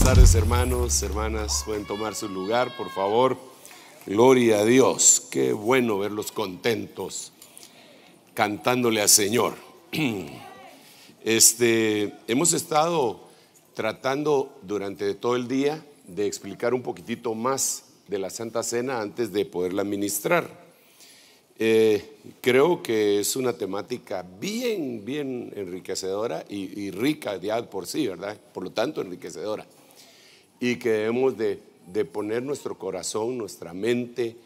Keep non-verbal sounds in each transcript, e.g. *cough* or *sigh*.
Buenas tardes hermanos, hermanas, pueden tomar su lugar, por favor. Gloria a Dios, qué bueno verlos contentos cantándole al Señor. *clears throat* Este, hemos estado tratando durante todo el día de explicar un poquitito más de la Santa Cena antes de poderla administrar eh, creo que es una temática bien, bien enriquecedora y, rica ya por sí, ¿verdad? Por lo tanto, enriquecedora y que debemos de, poner nuestro corazón, nuestra mente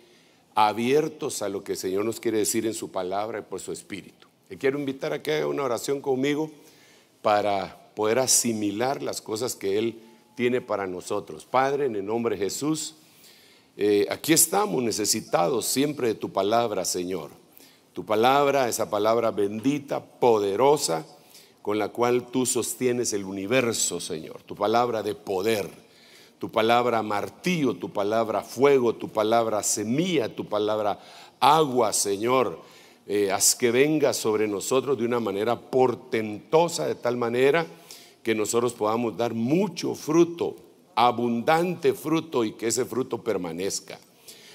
abiertos a lo que el Señor nos quiere decir en su palabra y por su espíritu. Te quiero invitar a que haga una oración conmigo para poder asimilar las cosas que Él tiene para nosotros. Padre, en el nombre de Jesús, eh, aquí estamos necesitados siempre de tu palabra, Señor. Tu palabra, esa palabra bendita, poderosa, con la cual tú sostienes el universo, Señor. Tu palabra de poder tu palabra martillo, tu palabra fuego, tu palabra semilla, tu palabra agua, Señor. Eh, haz que venga sobre nosotros de una manera portentosa, de tal manera que nosotros podamos dar mucho fruto, abundante fruto y que ese fruto permanezca.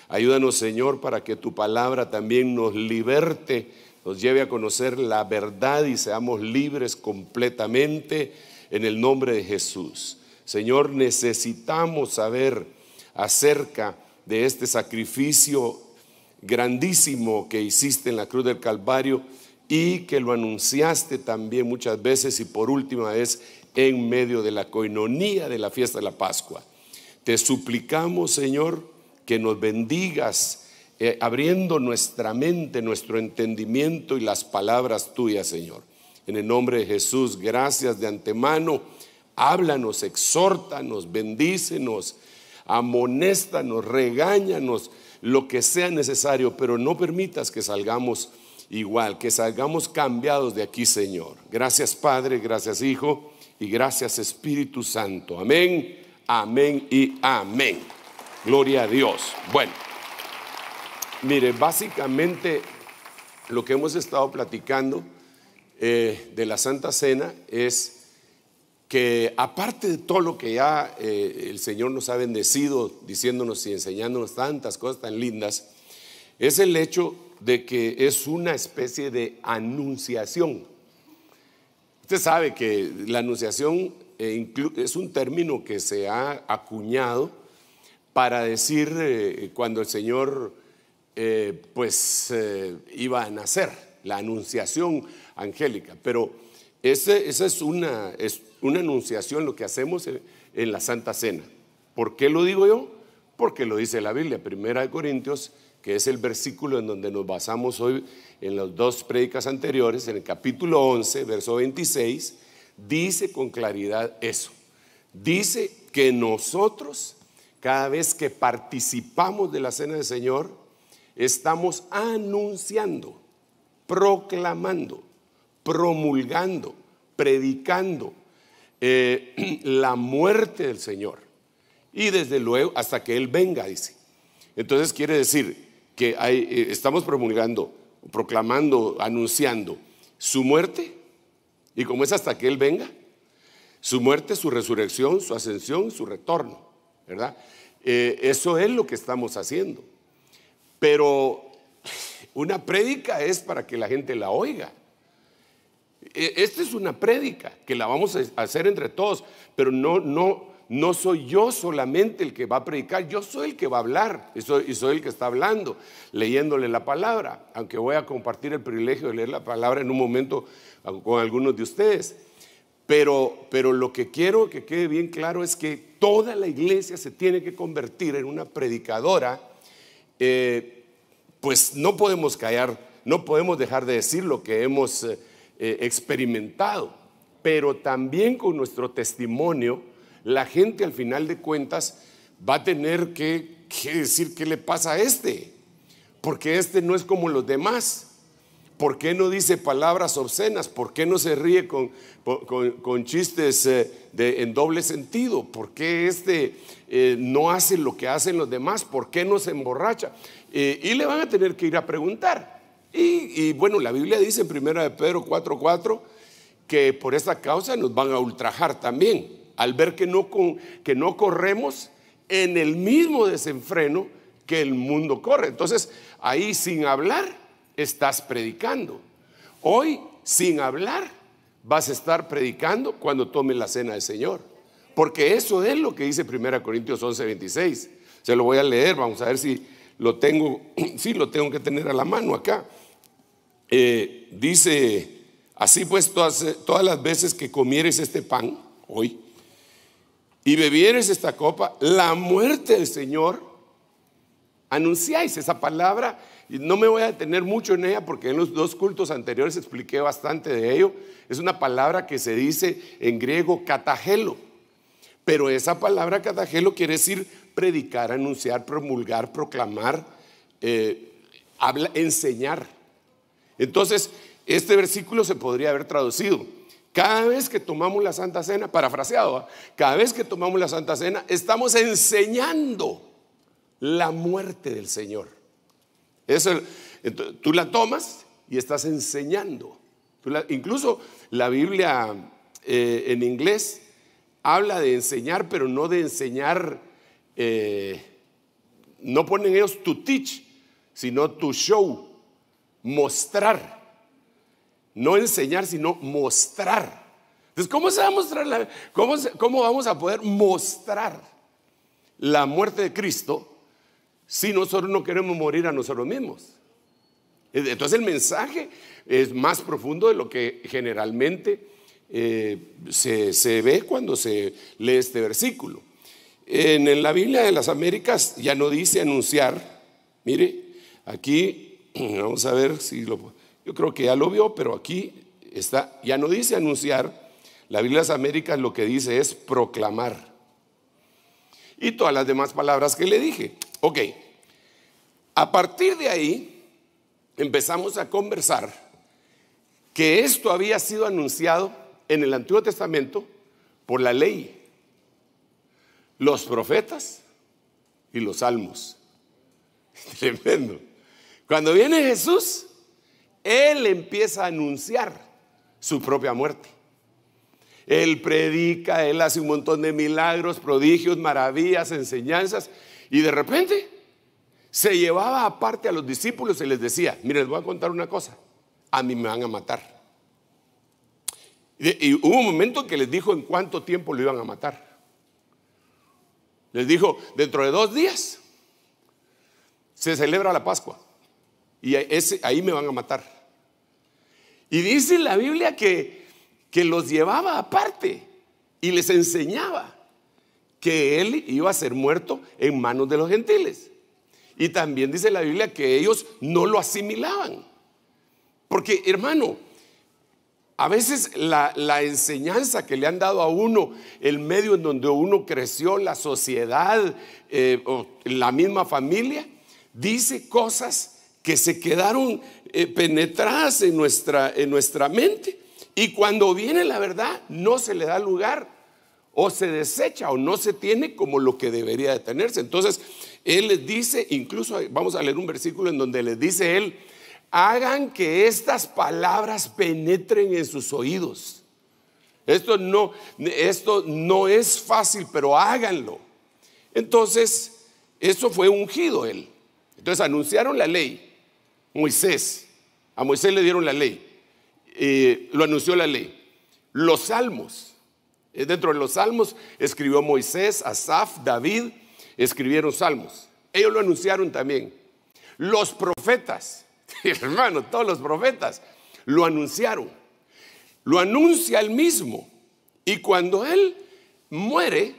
Ayúdanos, Señor, para que tu palabra también nos liberte, nos lleve a conocer la verdad y seamos libres completamente en el nombre de Jesús. Señor, necesitamos saber acerca de este sacrificio grandísimo que hiciste en la cruz del Calvario y que lo anunciaste también muchas veces y por última vez en medio de la coinonía de la fiesta de la Pascua. Te suplicamos, Señor, que nos bendigas eh, abriendo nuestra mente, nuestro entendimiento y las palabras tuyas, Señor. En el nombre de Jesús, gracias de antemano háblanos, exhórtanos, bendícenos, amonéstanos, regáñanos, lo que sea necesario, pero no permitas que salgamos igual, que salgamos cambiados de aquí, Señor. Gracias Padre, gracias Hijo y gracias Espíritu Santo. Amén, amén y amén. Gloria a Dios. Bueno, mire, básicamente lo que hemos estado platicando eh, de la Santa Cena es que aparte de todo lo que ya eh, el Señor nos ha bendecido, diciéndonos y enseñándonos tantas cosas tan lindas, es el hecho de que es una especie de anunciación. Usted sabe que la anunciación eh, es un término que se ha acuñado para decir eh, cuando el Señor pues iba a nacer, la anunciación angélica. Pero esa es una, es una enunciación lo que hacemos en, la Santa Cena. ¿Por qué lo digo yo? Porque lo dice la Biblia, Primera de Corintios, que es el versículo en donde nos basamos hoy en las dos prédicas anteriores, en el capítulo 11, verso 26, dice con claridad eso. Dice que nosotros, cada vez que participamos de la cena del Señor, estamos anunciando, proclamando promulgando, predicando eh, *clears throat* la muerte del Señor. Y desde luego, hasta que Él venga, dice. Entonces quiere decir que eh, estamos promulgando, proclamando, anunciando su muerte, y como es hasta que Él venga, su muerte, su resurrección, su ascensión, su retorno, ¿verdad? Eh, eso es lo que estamos haciendo. Pero una prédica es para que la gente la oiga. E, esta es una prédica que la vamos a hacer entre todos, pero no, no, no soy yo solamente el que va a predicar, yo soy el que va a hablar y soy, soy, el que está hablando, leyéndole la palabra, aunque voy a compartir el privilegio de leer la palabra en un momento con algunos de ustedes. Pero, pero lo que quiero que quede bien claro es que toda la iglesia se tiene que convertir en una predicadora, eh, pues no podemos callar, no podemos dejar de decir lo que hemos... Eh, eh, experimentado, pero también con nuestro testimonio, la gente al final de cuentas va a tener que, decir qué le pasa a este, porque este no es como los demás. ¿Por qué no dice palabras obscenas? ¿Por qué no se ríe con, chistes eh, en doble sentido? ¿Por qué este eh, no hace lo que hacen los demás? ¿Por qué no se emborracha? y le van a tener que ir a preguntar. Y, bueno, la Biblia dice en 1 de Pedro 4:4 que por esta causa nos van a ultrajar también, al ver que no, que no corremos en el mismo desenfreno que el mundo corre. Entonces, ahí sin hablar estás predicando. Hoy, sin hablar, vas a estar predicando cuando tomes la cena del Señor. Porque eso es lo que dice 1 Corintios 11:26. Se lo voy a leer, vamos a ver si lo tengo, *clears throat* sí, lo tengo que tener a la mano acá. Eh, dice, así pues todas, todas las veces que comieres este pan, hoy, y bebieres esta copa, la muerte del Señor, anunciáis esa palabra. Y no me voy a detener mucho en ella porque en los dos cultos anteriores expliqué bastante de ello. Es una palabra que se dice en griego catagelo. Pero esa palabra catagelo quiere decir predicar, anunciar, promulgar, proclamar, eh, enseñar. Entonces, este versículo se podría haber traducido. Cada vez que tomamos la Santa Cena, parafraseado, ¿ah? cada vez que tomamos la Santa Cena, estamos enseñando la muerte del Señor. Eso, tú la tomas y estás enseñando. incluso la Biblia eh, en inglés habla de enseñar, pero no de enseñar eh, no ponen ellos to teach, sino to show, mostrar. No enseñar, sino mostrar. Entonces, ¿cómo, se va a mostrar la, cómo, ¿cómo vamos a poder mostrar la muerte de Cristo si nosotros no queremos morir a nosotros mismos? Eh, entonces el mensaje es más profundo de lo que generalmente eh, se ve cuando se lee este versículo. En la Biblia de las Américas ya no dice anunciar. Mire, aquí, *clears throat* vamos a ver si lo... Yo creo que ya lo vio, pero aquí está, ya no dice anunciar. La Biblia de las Américas lo que dice es proclamar. Y todas las demás palabras que le dije. Ok, a partir de ahí empezamos a conversar que esto había sido anunciado en el Antiguo Testamento por la ley los profetas y los salmos. *laughs* Tremendo. Cuando viene Jesús, Él empieza a anunciar su propia muerte. Él predica, Él hace un montón de milagros, prodigios, maravillas, enseñanzas, y de repente se llevaba aparte a los discípulos y les decía, miren, les voy a contar una cosa, a mí me van a matar. Y hubo un momento que les dijo en cuánto tiempo lo iban a matar. Les dijo, dentro de dos días se celebra la Pascua. Y ese, ahí me van a matar. Y dice la Biblia que, que los llevaba aparte y les enseñaba que él iba a ser muerto en manos de los gentiles. Y también dice la Biblia que ellos no lo asimilaban. Porque, hermano, a veces la, enseñanza que le han dado a uno, el medio en donde uno creció, la sociedad, eh, o la misma familia, dice cosas que se quedaron eh, penetradas en nuestra, en nuestra mente y cuando viene la verdad no se le da lugar o se desecha o no se tiene como lo que debería de tenerse. Entonces, Él les dice, incluso vamos a leer un versículo en donde les dice Él, hagan que estas palabras penetren en sus oídos. Esto no, esto no es fácil, pero háganlo. Entonces, eso fue ungido él. Entonces anunciaron la ley. Moisés, a Moisés le dieron la ley. Eh, lo anunció la ley. Los salmos. Eh, dentro de los salmos escribió Moisés, Asaf, David, escribieron salmos. Ellos lo anunciaron también. Los profetas *laughs* hermano, todos los profetas lo anunciaron. Lo anuncia el mismo. Y cuando él muere,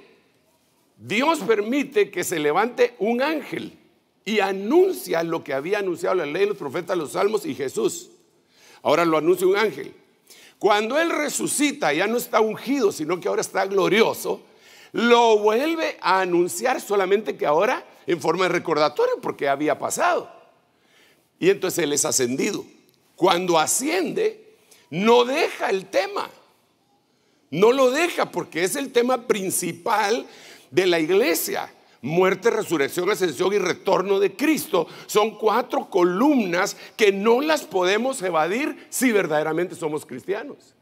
Dios permite que se levante un ángel y anuncia lo que había anunciado la ley, los profetas, los salmos y Jesús. Ahora lo anuncia un ángel. Cuando él resucita, ya no está ungido, sino que ahora está glorioso, lo vuelve a anunciar solamente que ahora en forma de recordatorio porque había pasado. Y entonces Él es ascendido. Cuando asciende, no deja el tema. No lo deja porque es el tema principal de la iglesia. Muerte, resurrección, ascensión y retorno de Cristo son cuatro columnas que no las podemos evadir si verdaderamente somos cristianos.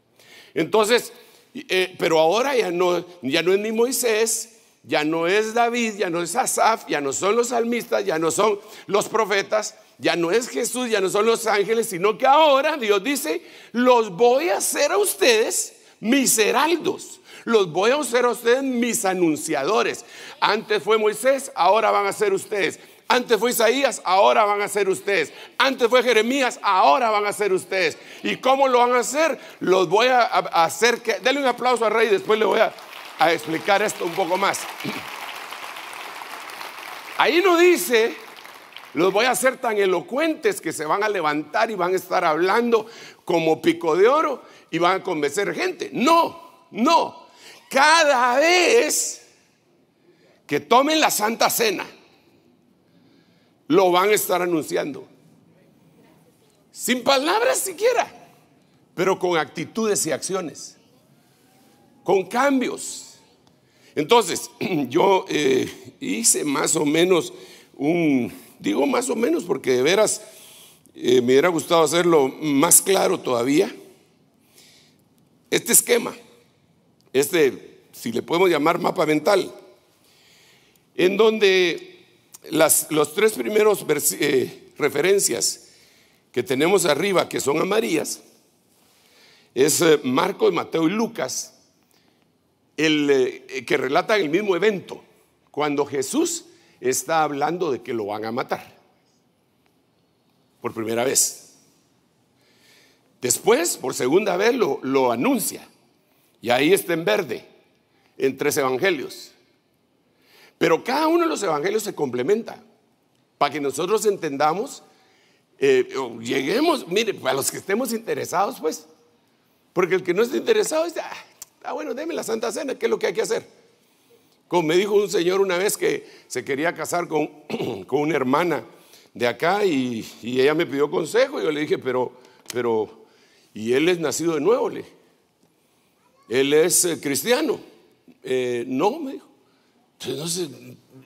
Entonces, eh, pero ahora ya no es ni Moisés, ya no es David, ya no es Asaf, ya no son los salmistas, ya no son los profetas, ya no es Jesús, ya no son los ángeles, sino que ahora Dios dice, los voy a hacer a ustedes mis heraldos. Los voy a hacer a ustedes mis anunciadores. Antes fue Moisés, ahora van a ser ustedes. Antes fue Isaías, ahora van a ser ustedes. Antes fue Jeremías, ahora van a ser ustedes. ¿Y cómo lo van a hacer? Los voy a hacer que... Denle un aplauso al rey después le voy a, a explicar esto un poco más. *clears throat* Ahí no dice los voy a hacer tan elocuentes que se van a levantar y van a estar hablando como pico de oro y van a convencer gente. No, no. Cada vez que tomen la Santa Cena, lo van a estar anunciando. Sin palabras siquiera, pero con actitudes y acciones, con cambios. Entonces, *clears throat* yo eh, hice más o menos un, Digo más o menos porque de veras eh, me hubiera gustado hacerlo más claro todavía. Este esquema, este, si le podemos llamar mapa mental, en donde las, los tres primeros eh, referencias que tenemos arriba, que son amarillas, es eh, Marco, Mateo y Lucas, el, que relatan el mismo evento, cuando Jesús está hablando de que lo van a matar. Por primera vez. Después, por segunda vez, lo, lo anuncia. Y ahí está en verde, en tres evangelios. Pero cada uno de los evangelios se complementa para que nosotros entendamos, eh, lleguemos, mire, para los que estemos interesados, pues, porque el que no está interesado dice, ah, bueno, déme la Santa Cena, ¿qué es lo que hay que hacer? Como me dijo un señor una vez que se quería casar con, *clears throat* con una hermana de acá y, ella me pidió consejo. Yo le dije, pero, pero, y él es nacido de nuevo, le. Él es eh, cristiano. Eh, no, me dijo. Entonces,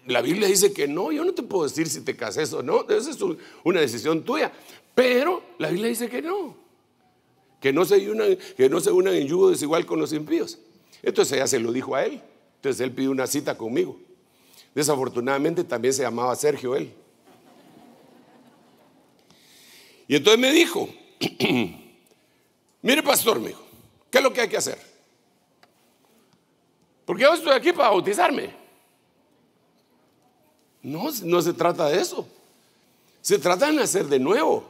la Biblia dice que no, yo no te puedo decir si te casas o no, esa es una decisión tuya. Pero la Biblia dice que no, que no se unan, que no se unan en yugo desigual con los impíos. Entonces ella se lo dijo a él. Entonces él pidió una cita conmigo. Desafortunadamente también se llamaba Sergio él. Y entonces me dijo, *clears throat* mire pastor, me ¿qué es lo que hay que hacer? Porque yo estoy aquí para bautizarme. No, no se trata de eso. Se trata de hacer de nuevo.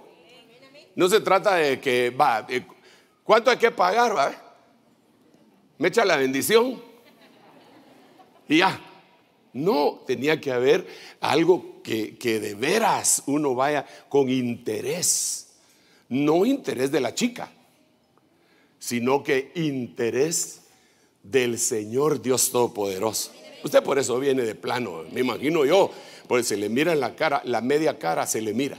No se trata de que, va, ¿cuánto hay que pagar? Va? Me echa la bendición. No, tenía que haber algo que, de veras uno vaya con interés. No interés de la chica, sino que interés del Señor Dios Todopoderoso. Usted por eso viene de plano, me imagino yo, porque se le mira en la cara, la media cara se le mira.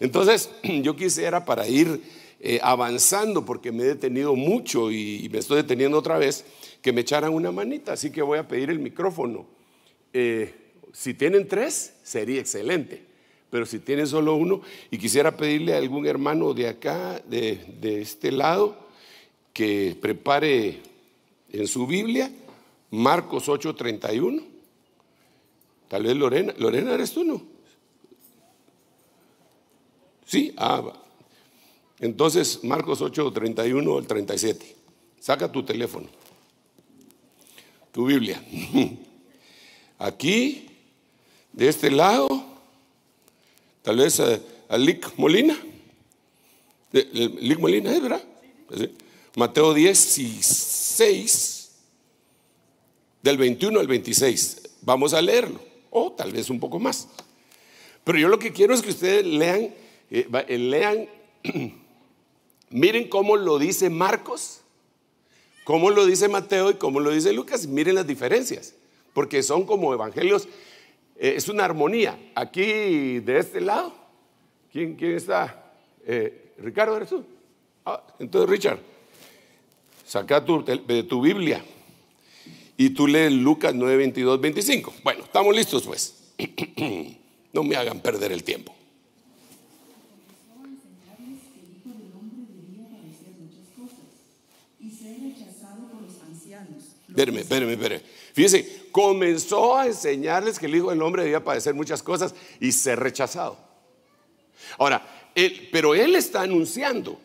Entonces, *clears throat* yo quisiera para ir eh, avanzando, porque me he detenido mucho y me estoy deteniendo otra vez, que me echaran una manita, así que voy a pedir el micrófono. Eh, si tienen tres, sería excelente, pero si tienen solo uno, y quisiera pedirle a algún hermano de acá, de, este lado, que prepare en su Biblia Marcos 8:31. Tal vez Lorena, Lorena eres tú, ¿no? Sí, ah, Entonces, Marcos 8.31, al 37. Saca tu teléfono tu Biblia. *laughs* Aquí, de este lado, tal vez a, Lick Molina. Molina, ¿eh? verdad? Mateo 16, del 21 al 26. Vamos a leerlo, o tal vez un poco más. Pero yo lo que quiero es que ustedes lean, eh, eh, lean, *clears throat* miren cómo lo dice Marcos cómo lo dice Mateo y cómo lo dice Lucas. Miren las diferencias, porque son como evangelios, eh, es una armonía. Aquí de este lado, ¿quién, quién está? Eh, Ricardo, ¿eres tú? Ah, entonces, Richard, saca tu, tu Biblia y tú lees Lucas 9, 22, 25. Bueno, estamos listos pues. *clears throat* no me hagan perder el tiempo. Espérame, espérame, espérame. fíjense comenzó a enseñarles que el Hijo del Hombre debía padecer muchas cosas y ser rechazado. Ahora, pero Él está anunciando,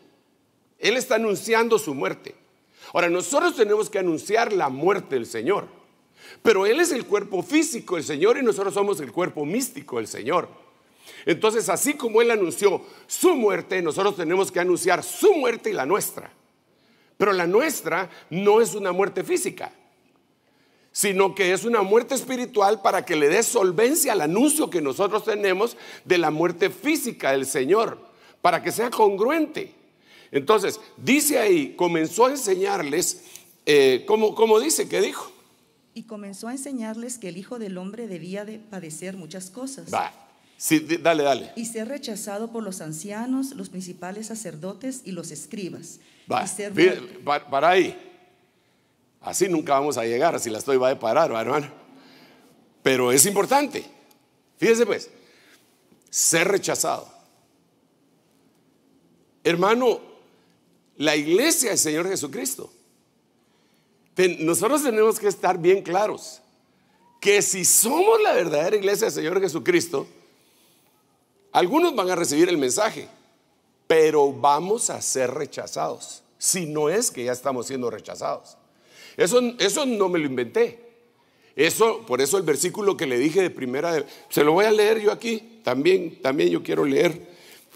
Él está anunciando su muerte. Ahora, nosotros tenemos que anunciar la muerte del Señor, pero Él es el cuerpo físico del Señor y nosotros somos el cuerpo místico del Señor. Entonces, así como Él anunció su muerte, nosotros tenemos que anunciar su muerte y la nuestra. Pero la nuestra no es una muerte física, sino que es una muerte espiritual para que le dé solvencia al anuncio que nosotros tenemos de la muerte física del Señor, para que sea congruente. Entonces, dice ahí, comenzó a enseñarles, eh, ¿cómo dice que dijo? Y comenzó a enseñarles que el Hijo del Hombre debía de padecer muchas cosas. Sí, dale, dale. Y ser rechazado por los ancianos, los principales sacerdotes y los escribas. Va, para, ahí. Así nunca vamos a llegar, Así la estoy va a parar, hermano. Pero es importante. Fíjese pues, ser rechazado. Hermano, la iglesia del Señor Jesucristo. Nosotros tenemos que estar bien claros que si somos la verdadera iglesia del Señor Jesucristo, algunos van a recibir el mensaje, pero vamos a ser rechazados, si no es que ya estamos siendo rechazados. Eso, eso no me lo inventé. Eso, por eso el versículo que le dije de primera, de, se lo voy a leer yo aquí, también, también yo quiero leer.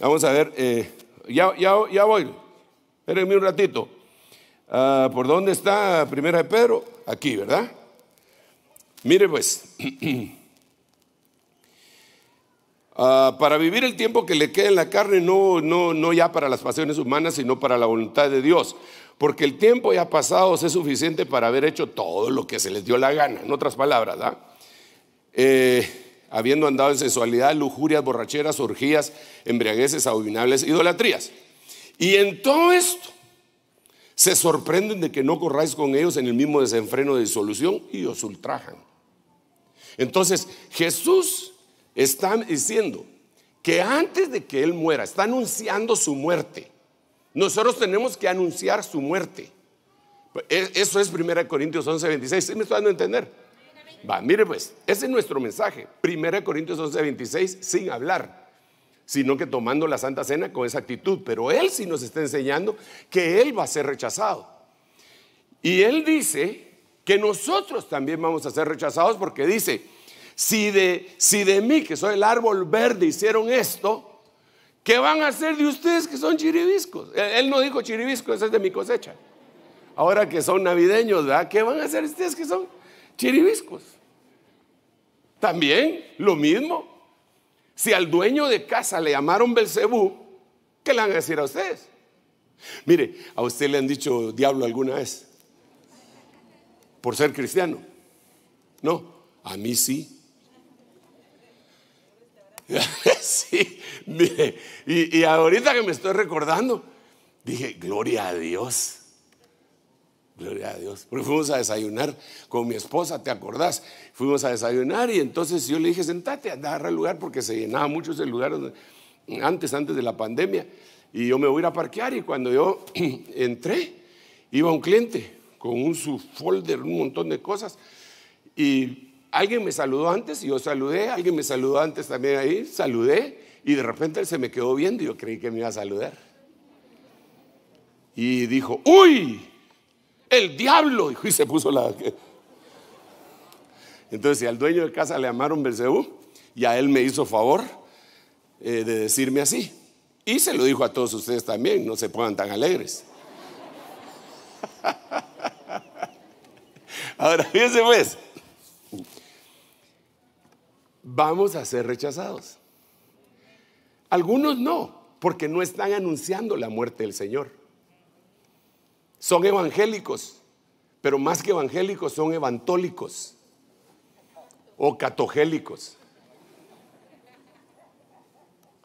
Vamos a ver, eh, ya, voy, espérenme un ratito. Ah, ¿Por dónde está primera de Pedro? Aquí, ¿verdad? Mire pues. *clears throat* Ah, para vivir el tiempo que le queda en la carne, no, no, no ya para las pasiones humanas, sino para la voluntad de Dios. Porque el tiempo ya pasado es suficiente para haber hecho todo lo que se les dio la gana. En otras palabras, ¿ah? eh, habiendo andado en sensualidad, lujurias, borracheras, orgías, embriagueces, abominables, idolatrías. Y en todo esto se sorprenden de que no corráis con ellos en el mismo desenfreno de disolución y os ultrajan. Entonces Jesús está diciendo que antes de que Él muera, está anunciando su muerte. Nosotros tenemos que anunciar su muerte. E, eso es 1 Corintios 11, ¿Sí me está dando a entender? Va, mire pues, ese es nuestro mensaje. 1 Corintios 11, 26, sin hablar, sino que tomando la Santa Cena con esa actitud. Pero Él sí nos está enseñando que Él va a ser rechazado. Y Él dice que nosotros también vamos a ser rechazados porque dice, si de, si de mí, que soy el árbol verde, hicieron esto, ¿qué van a hacer de ustedes que son chiribiscos? Él, no dijo chiribiscos, eso es de mi cosecha. Ahora que son navideños, ¿verdad? ¿Qué van a hacer ustedes que son chiribiscos? También lo mismo. Si al dueño de casa le llamaron Belcebú, ¿qué le van a decir a ustedes? Mire, a usted le han dicho diablo alguna vez por ser cristiano. No, a mí sí. *laughs* sí, y, ahorita que me estoy recordando, dije, gloria a Dios. Gloria a Dios. Porque fuimos a desayunar con mi esposa, ¿te acordás? Fuimos a desayunar y entonces yo le dije, sentate, agarra el lugar porque se llenaba mucho ese lugar antes, antes de la pandemia. Y yo me voy a ir a parquear y cuando yo *clears throat* entré, iba un cliente con un subfolder, un montón de cosas. Y Alguien me saludó antes y yo saludé, alguien me saludó antes también ahí, saludé y de repente él se me quedó viendo y yo creí que me iba a saludar. Y dijo, uy, el diablo, y se puso la... Entonces, al dueño de casa le llamaron Belcebú, y a él me hizo favor eh, de decirme así. Y se lo dijo a todos ustedes también, no se pongan tan alegres. *laughs* Ahora, fíjense pues, vamos a ser rechazados. Algunos no, porque no están anunciando la muerte del Señor. Son evangélicos, pero más que evangélicos son evantólicos o catogélicos.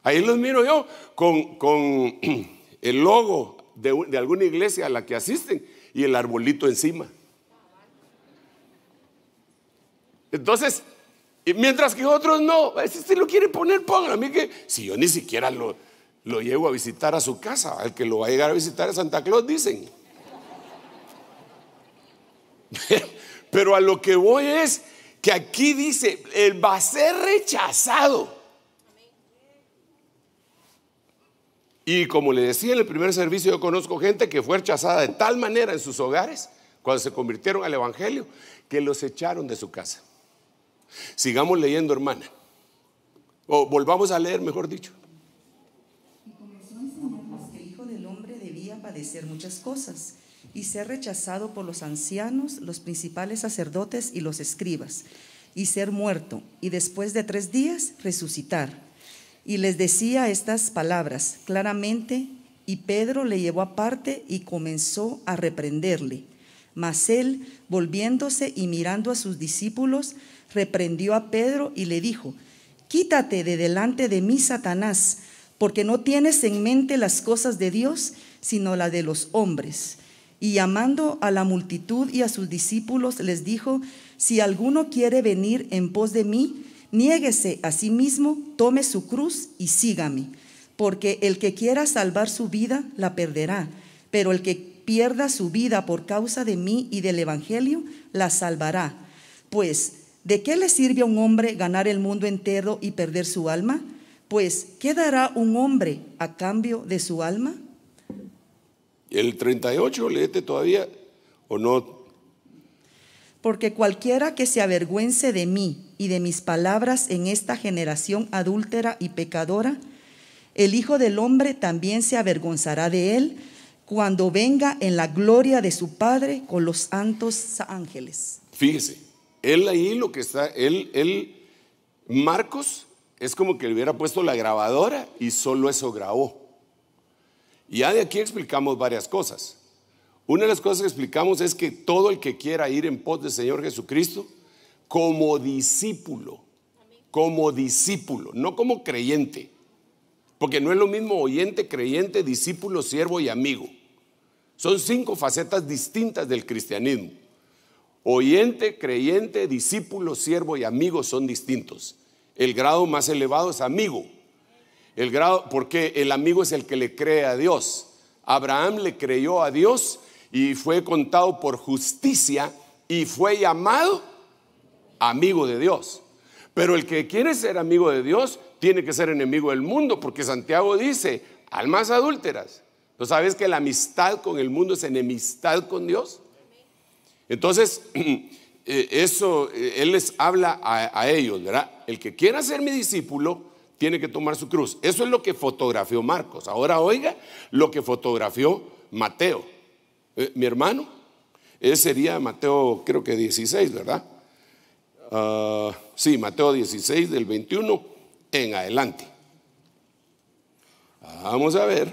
Ahí los miro yo con, *clears throat* el logo de, de alguna iglesia a la que asisten y el arbolito encima. Entonces, mientras que otros no. Si usted lo quiere poner, póngalo. A mí que si yo ni siquiera lo, lo llevo a visitar a su casa, al que lo va a llegar a visitar a Santa Claus, dicen. *laughs* Pero a lo que voy es que aquí dice, él va a ser rechazado. Y como le decía en el primer servicio, yo conozco gente que fue rechazada de tal manera en sus hogares, cuando se convirtieron al Evangelio, que los echaron de su casa. Sigamos leyendo, hermana. O volvamos a leer, mejor dicho. Y comenzó a enseñarnos que el Hijo del Hombre debía padecer muchas cosas y ser rechazado por los ancianos, los principales sacerdotes y los escribas, y ser muerto, y después de tres días resucitar. Y les decía estas palabras claramente, y Pedro le llevó aparte y comenzó a reprenderle. Mas él, volviéndose y mirando a sus discípulos, reprendió a Pedro y le dijo, Quítate de delante de mí, Satanás, porque no tienes en mente las cosas de Dios, sino la de los hombres. Y llamando a la multitud y a sus discípulos, les dijo, Si alguno quiere venir en pos de mí, niéguese a sí mismo, tome su cruz y sígame, porque el que quiera salvar su vida, la perderá, pero el que pierda su vida por causa de mí y del Evangelio, la salvará. Pues ¿De qué le sirve a un hombre ganar el mundo entero y perder su alma? Pues, ¿qué dará un hombre a cambio de su alma? El 38, léete todavía, o no. Porque cualquiera que se avergüence de mí y de mis palabras en esta generación adúltera y pecadora, el Hijo del Hombre también se avergonzará de él cuando venga en la gloria de su Padre con los santos ángeles. Fíjese, él ahí lo que está, él, él, Marcos es como que le hubiera puesto la grabadora y solo eso grabó. Y ya de aquí explicamos varias cosas. Una de las cosas que explicamos es que todo el que quiera ir en pos del Señor Jesucristo, como discípulo, como discípulo, no como creyente, porque no es lo mismo oyente, creyente, discípulo, siervo y amigo. Son cinco facetas distintas del cristianismo. Oyente, creyente, discípulo, siervo y amigo son distintos. El grado más elevado es amigo. El grado, porque el amigo es el que le cree a Dios. Abraham le creyó a Dios y fue contado por justicia y fue llamado amigo de Dios. Pero el que quiere ser amigo de Dios tiene que ser enemigo del mundo, porque Santiago dice, almas adúlteras. ¿No sabes que la amistad con el mundo es enemistad con Dios? Entonces, *clears throat* eh, eso, eh, Él les habla a, ellos, ¿verdad? El que quiera ser mi discípulo tiene que tomar su cruz. Eso es lo que fotografió Marcos. Ahora oiga lo que fotografió Mateo. Eh, mi hermano, ese sería Mateo, creo que 16, ¿verdad? Ah, sí, Mateo 16 del 21 en adelante. Vamos a ver.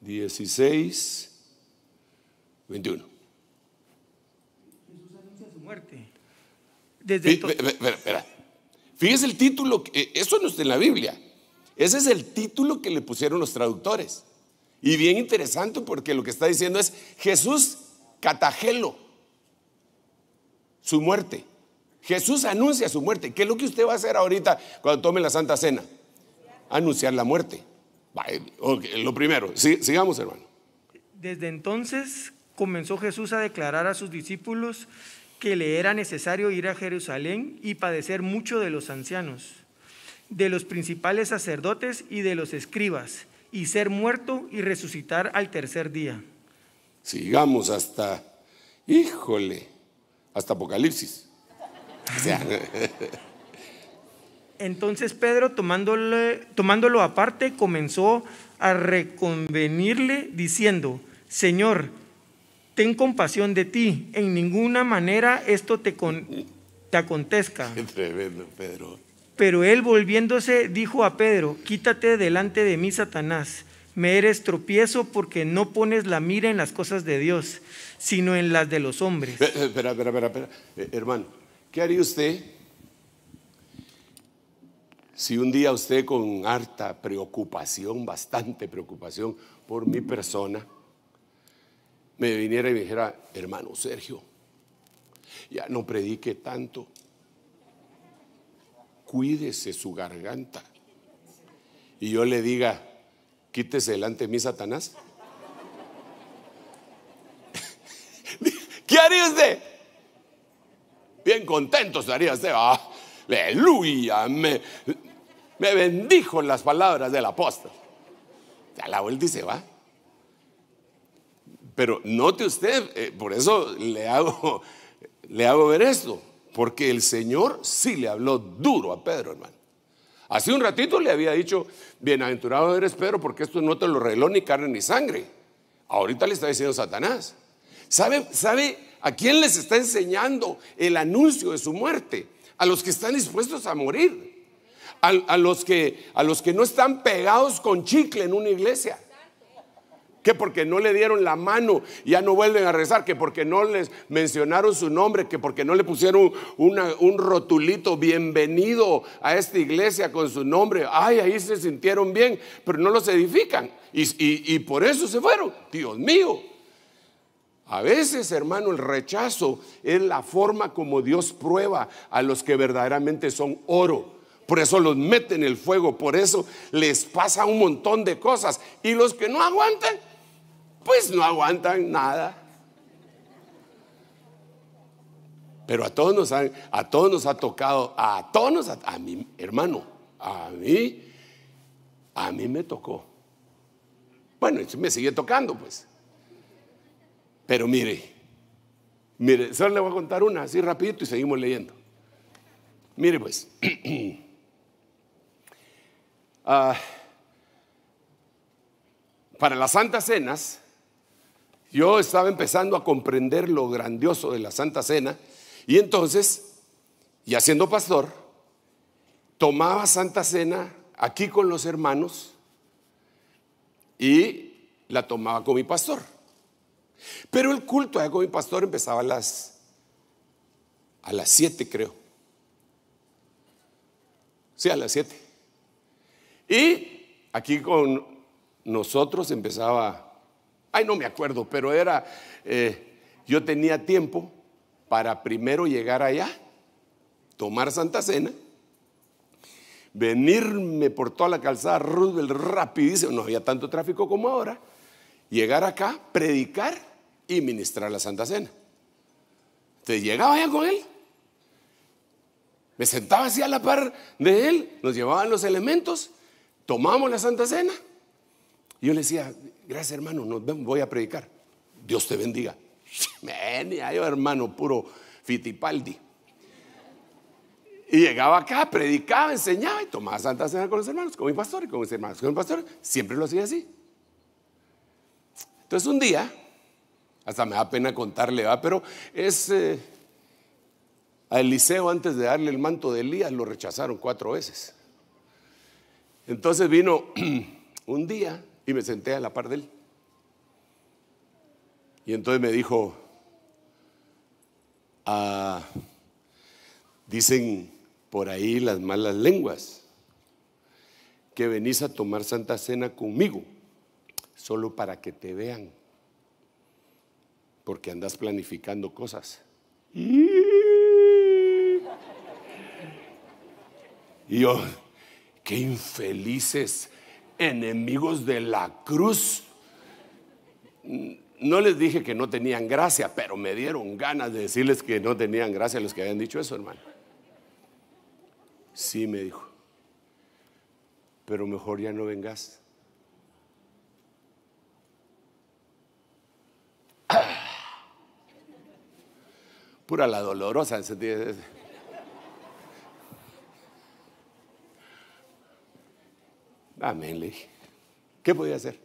16 21. Jesús anuncia su muerte. Desde espera, Fíjese el título, eh, eso no está en la Biblia. Ese es el título que le pusieron los traductores. Y bien interesante porque lo que está diciendo es Jesús catagelo, su muerte. Jesús anuncia su muerte. ¿Qué es lo que usted va a hacer ahorita cuando tome la Santa Cena? Anunciar la muerte. Lo primero, sigamos hermano. Desde entonces comenzó Jesús a declarar a sus discípulos que le era necesario ir a Jerusalén y padecer mucho de los ancianos, de los principales sacerdotes y de los escribas, y ser muerto y resucitar al tercer día. Sigamos hasta, híjole, hasta Apocalipsis. *laughs* Entonces Pedro, tomándolo aparte, comenzó a reconvenirle diciendo, Señor, ten compasión de ti, en ninguna manera esto te, te acontezca. Qué tremendo, Pedro. Pero él volviéndose dijo a Pedro, quítate delante de mí, Satanás, me eres tropiezo porque no pones la mira en las cosas de Dios, sino en las de los hombres. espera, espera, espera, eh, hermano, ¿qué haría usted si un día usted con harta preocupación, bastante preocupación por mi persona, me viniera y me dijera, hermano Sergio, ya no predique tanto, cuídese su garganta. Y yo le diga, quítese delante de mí, Satanás. *laughs* ¿Qué haría usted? Bien contento estaría usted. Ah, aleluya, me, bendijo en las palabras del apóstol. Ya la vuelta y se va. Pero note usted, eh, por eso le hago, le hago ver esto, porque el Señor sí le habló duro a Pedro, hermano. Hace un ratito le había dicho, bienaventurado eres Pedro, porque esto no te lo regaló ni carne ni sangre. Ahorita le está diciendo Satanás. ¿Sabe, ¿Sabe a quién les está enseñando el anuncio de su muerte? A los que están dispuestos a morir. a, los que, a los que no están pegados con chicle en una iglesia que porque no le dieron la mano ya no vuelven a rezar, que porque no les mencionaron su nombre, que porque no le pusieron un rotulito bienvenido a esta iglesia con su nombre. Ay, ahí se sintieron bien, pero no los edifican y, por eso se fueron. Dios mío. A veces, hermano, el rechazo es la forma como Dios prueba a los que verdaderamente son oro. Por eso los mete en el fuego, por eso les pasa un montón de cosas. Y los que no aguanten pues no aguantan nada. Pero a todos nos, a todos nos ha tocado, a todos a, mi hermano, a mí, a mí me tocó. Bueno, me sigue tocando, pues. Pero mire, mire, solo le voy a contar una, así rapidito y seguimos leyendo. Mire, pues, *clears throat* ah, para las santas cenas, yo estaba empezando a comprender lo grandioso de la Santa Cena y entonces, ya siendo pastor, tomaba Santa Cena aquí con los hermanos y la tomaba con mi pastor. Pero el culto allá con mi pastor empezaba a las a las creo. Sí, a las siete. Y aquí con nosotros empezaba ay no me acuerdo, pero era, eh, yo tenía tiempo para primero llegar allá, tomar Santa Cena, venirme por toda la calzada Roosevelt rapidísimo, no había tanto tráfico como ahora, llegar acá, predicar y ministrar la Santa Cena. Te llegaba allá con él, me sentaba así a la par de él, nos llevaban los elementos, tomamos la Santa Cena yo le decía, gracias hermano, nos voy a predicar. Dios te bendiga. *laughs* Venía yo hermano, puro fitipaldi. Y llegaba acá, predicaba, enseñaba y tomaba Santa Cena con los hermanos, con mis pastor y con mis hermanos. Con mis pastor siempre lo hacía así. Entonces un día, hasta me da pena contarle, ¿va? pero es eh, a Eliseo antes de darle el manto de Elías lo rechazaron cuatro veces. Entonces vino *clears throat* un día y me senté a la par de él. Y entonces me dijo, ah, dicen por ahí las malas lenguas, que venís a tomar Santa Cena conmigo, solo para que te vean, porque andas planificando cosas. Y yo, qué infelices enemigos de la cruz. No les dije que no tenían gracia, pero me dieron ganas de decirles que no tenían gracia los que habían dicho eso, hermano. Sí, me dijo, pero mejor ya no vengas. *coughs* Pura la dolorosa. Ese Amén, le dije. ¿Qué podía hacer?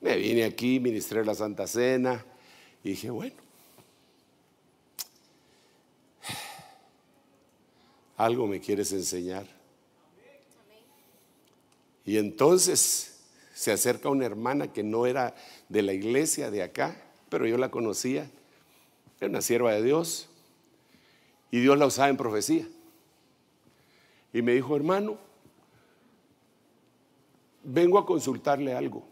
Me vine aquí, ministré la Santa Cena y dije, bueno, algo me quieres enseñar. Y entonces se acerca una hermana que no era de la iglesia de acá, pero yo la conocía, era una sierva de Dios, y Dios la usaba en profecía. Y me dijo, hermano, vengo a consultarle algo.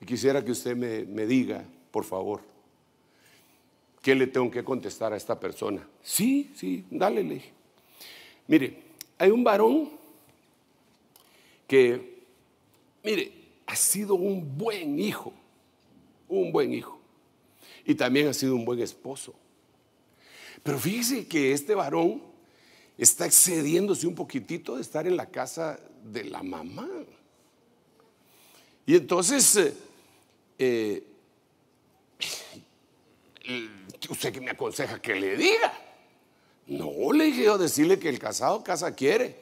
Y quisiera que usted me, diga, por favor, ¿qué le tengo que contestar a esta persona? Sí, sí, dale, le Mire, hay un varón que, mire, ha sido un buen hijo, un buen hijo. Y también ha sido un buen esposo. Pero fíjese que este varón está excediéndose un poquitito de estar en la casa de la mamá. Y entonces, eh, eh, ¿usted que me aconseja que le diga? No, le dije yo decirle que el casado casa quiere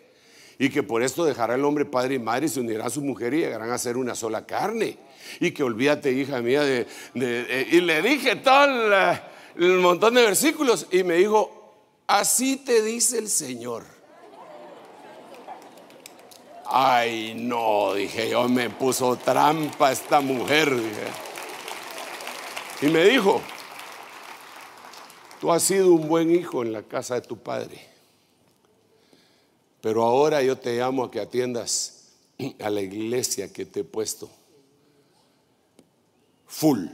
y que por esto dejará el hombre padre y madre y se unirá a su mujer y llegarán a ser una sola carne. Y que olvídate, hija mía, y le dije tal el eh, montón de versículos y me dijo, así te dice el Señor. Ay, no, dije yo, me puso trampa esta mujer, Y me dijo, tú has sido un buen hijo en la casa de tu padre, pero ahora yo te llamo a que atiendas a la iglesia que te he puesto. Full.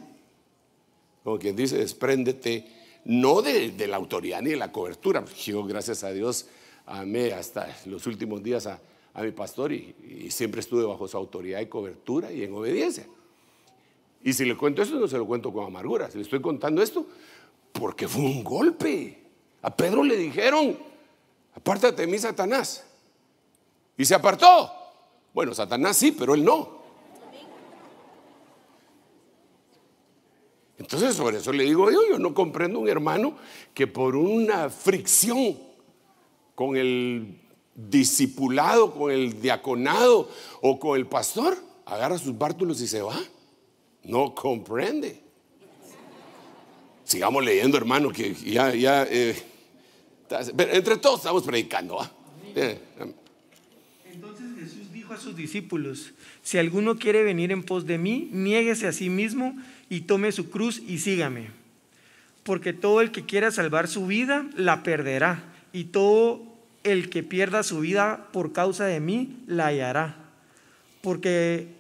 Como quien dice, despréndete, no de, de la autoridad ni de la cobertura. Yo, gracias a Dios, amé hasta los últimos días a a mi pastor y, siempre estuve bajo su autoridad y cobertura y en obediencia. Y si le cuento esto, no se lo cuento con amargura. Si le estoy contando esto, porque fue un golpe. A Pedro le dijeron, apártate de mí, Satanás. Y se apartó. Bueno, Satanás sí, pero él no. Entonces, sobre eso le digo yo, yo no comprendo un hermano que por una fricción con el discipulado, con el diaconado o con el pastor, agarra sus bártulos y se va. No comprende. Sigamos leyendo, hermano, que ya, ya, eh, entre todos estamos predicando. ¿ah? Eh, Entonces Jesús dijo a sus discípulos, si alguno quiere venir en pos de mí, niéguese a sí mismo y tome su cruz y sígame. Porque todo el que quiera salvar su vida, la perderá. Y todo el que pierda su vida por causa de mí, la hallará. Porque,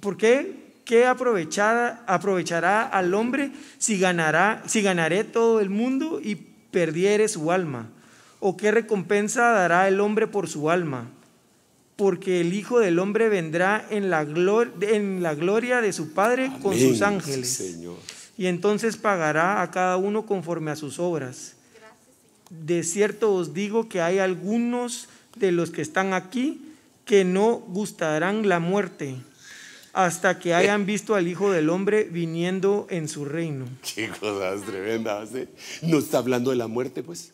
¿Por qué? ¿Qué aprovechará al hombre si, ganará, si ganaré todo el mundo y perdiere su alma? ¿O qué recompensa dará el hombre por su alma? Porque el Hijo del Hombre vendrá en la, en la gloria de su Padre con sus ángeles. Y entonces pagará a cada uno conforme a sus obras de cierto os digo que hay algunos de los que están aquí que no gustarán la muerte hasta que hayan eh. visto al Hijo del Hombre viniendo en su reino. Qué cosas tremendas. ¿eh? No está hablando de la muerte, pues.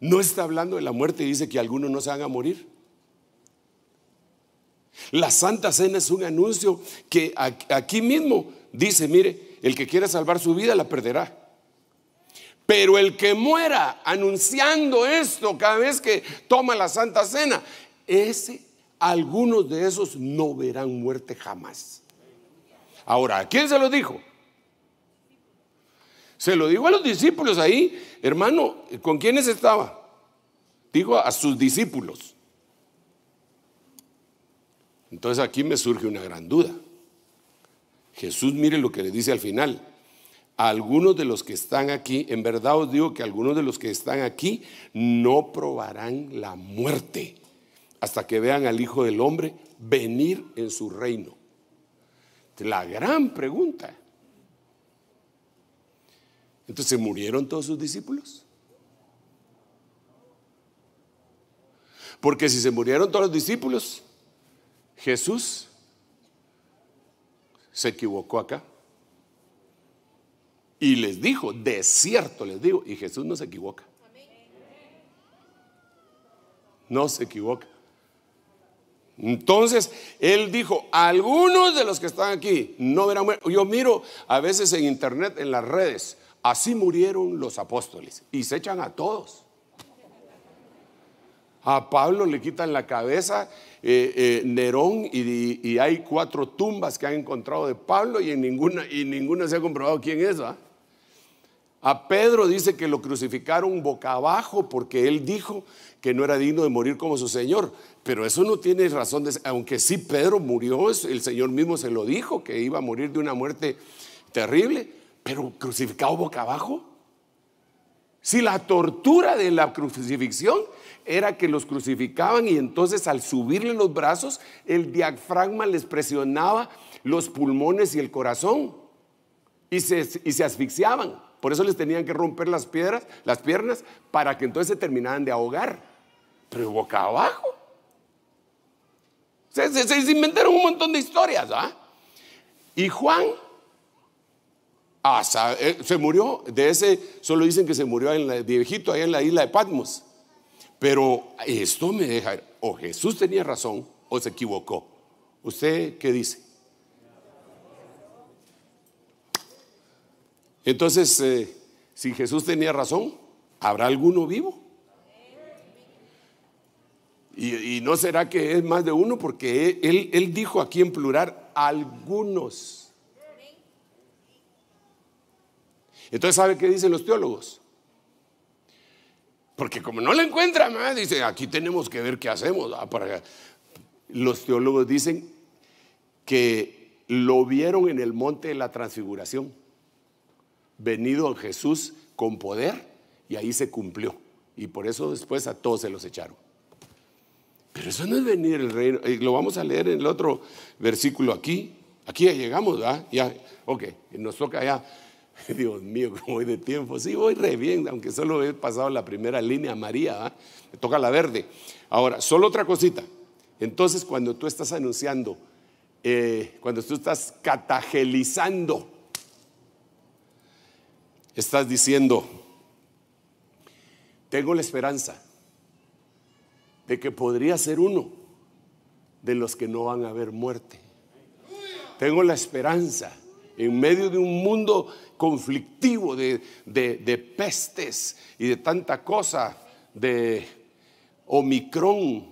No está hablando de la muerte y dice que algunos no se van a morir. La Santa Cena es un anuncio que aquí mismo dice, mire, el que quiera salvar su vida la perderá. Pero el que muera anunciando esto cada vez que toma la Santa Cena, ese, algunos de esos no verán muerte jamás. Ahora, ¿a quién se lo dijo? Se lo dijo a los discípulos ahí, hermano, ¿con quiénes estaba? Dijo a sus discípulos. Entonces aquí me surge una gran duda. Jesús mire lo que le dice al final algunos de los que están aquí, en verdad os digo que algunos de los que están aquí no probarán la muerte hasta que vean al Hijo del Hombre venir en su reino. La gran pregunta. Entonces, ¿murieron todos sus discípulos? Porque si se murieron todos los discípulos, Jesús se equivocó acá. Y les dijo, de cierto les digo, y Jesús no se equivoca. No se equivoca. Entonces, él dijo, algunos de los que están aquí no verán muerto. Yo miro a veces en internet, en las redes, así murieron los apóstoles y se echan a todos. A Pablo le quitan la cabeza eh, eh, Nerón y, hay cuatro tumbas que han encontrado de Pablo y, en ninguna, y ninguna se ha comprobado quién es. va a Pedro dice que lo crucificaron boca abajo porque él dijo que no era digno de morir como su Señor. Pero eso no tiene razón de Aunque sí Pedro murió, el Señor mismo se lo dijo, que iba a morir de una muerte terrible, pero crucificado boca abajo. Si la tortura de la crucifixión era que los crucificaban y entonces al subirle los brazos, el diafragma les presionaba los pulmones y el corazón y se, y se asfixiaban. Por eso les tenían que romper las piedras, las piernas, para que entonces se terminaran de ahogar. Pero boca abajo. Se, inventaron un montón de historias, ¿ah? Y Juan ah, eh, se murió, de ese solo dicen que se murió en de viejito ahí en la isla de Patmos. Pero esto me deja, o Jesús tenía razón o se equivocó. ¿Usted qué dice? Entonces, eh, si Jesús tenía razón, ¿habrá alguno vivo? Y, no será que es más de uno, porque él, dijo aquí en plural, algunos. Entonces, ¿sabe qué dicen los teólogos? Porque como no lo encuentran, dice, aquí tenemos que ver qué hacemos. los teólogos dicen que lo vieron en el monte de la transfiguración venido Jesús con poder y ahí se cumplió. Y por eso después a todos se los echaron. Pero eso no es venir el reino. Lo vamos a leer en el otro versículo aquí. Aquí ya llegamos, ah Ya, ok, nos toca ya. *laughs* Dios mío, como *laughs* voy de tiempo. Sí, voy re bien, aunque solo he pasado la primera línea María me toca la verde. Ahora, solo otra cosita. Entonces, cuando tú estás anunciando, eh, cuando tú estás catagelizando, estás diciendo, tengo la esperanza de que podría ser uno de los que no van a haber muerte. Tengo la esperanza en medio de un mundo conflictivo de, pestes y de tanta cosa, de Omicron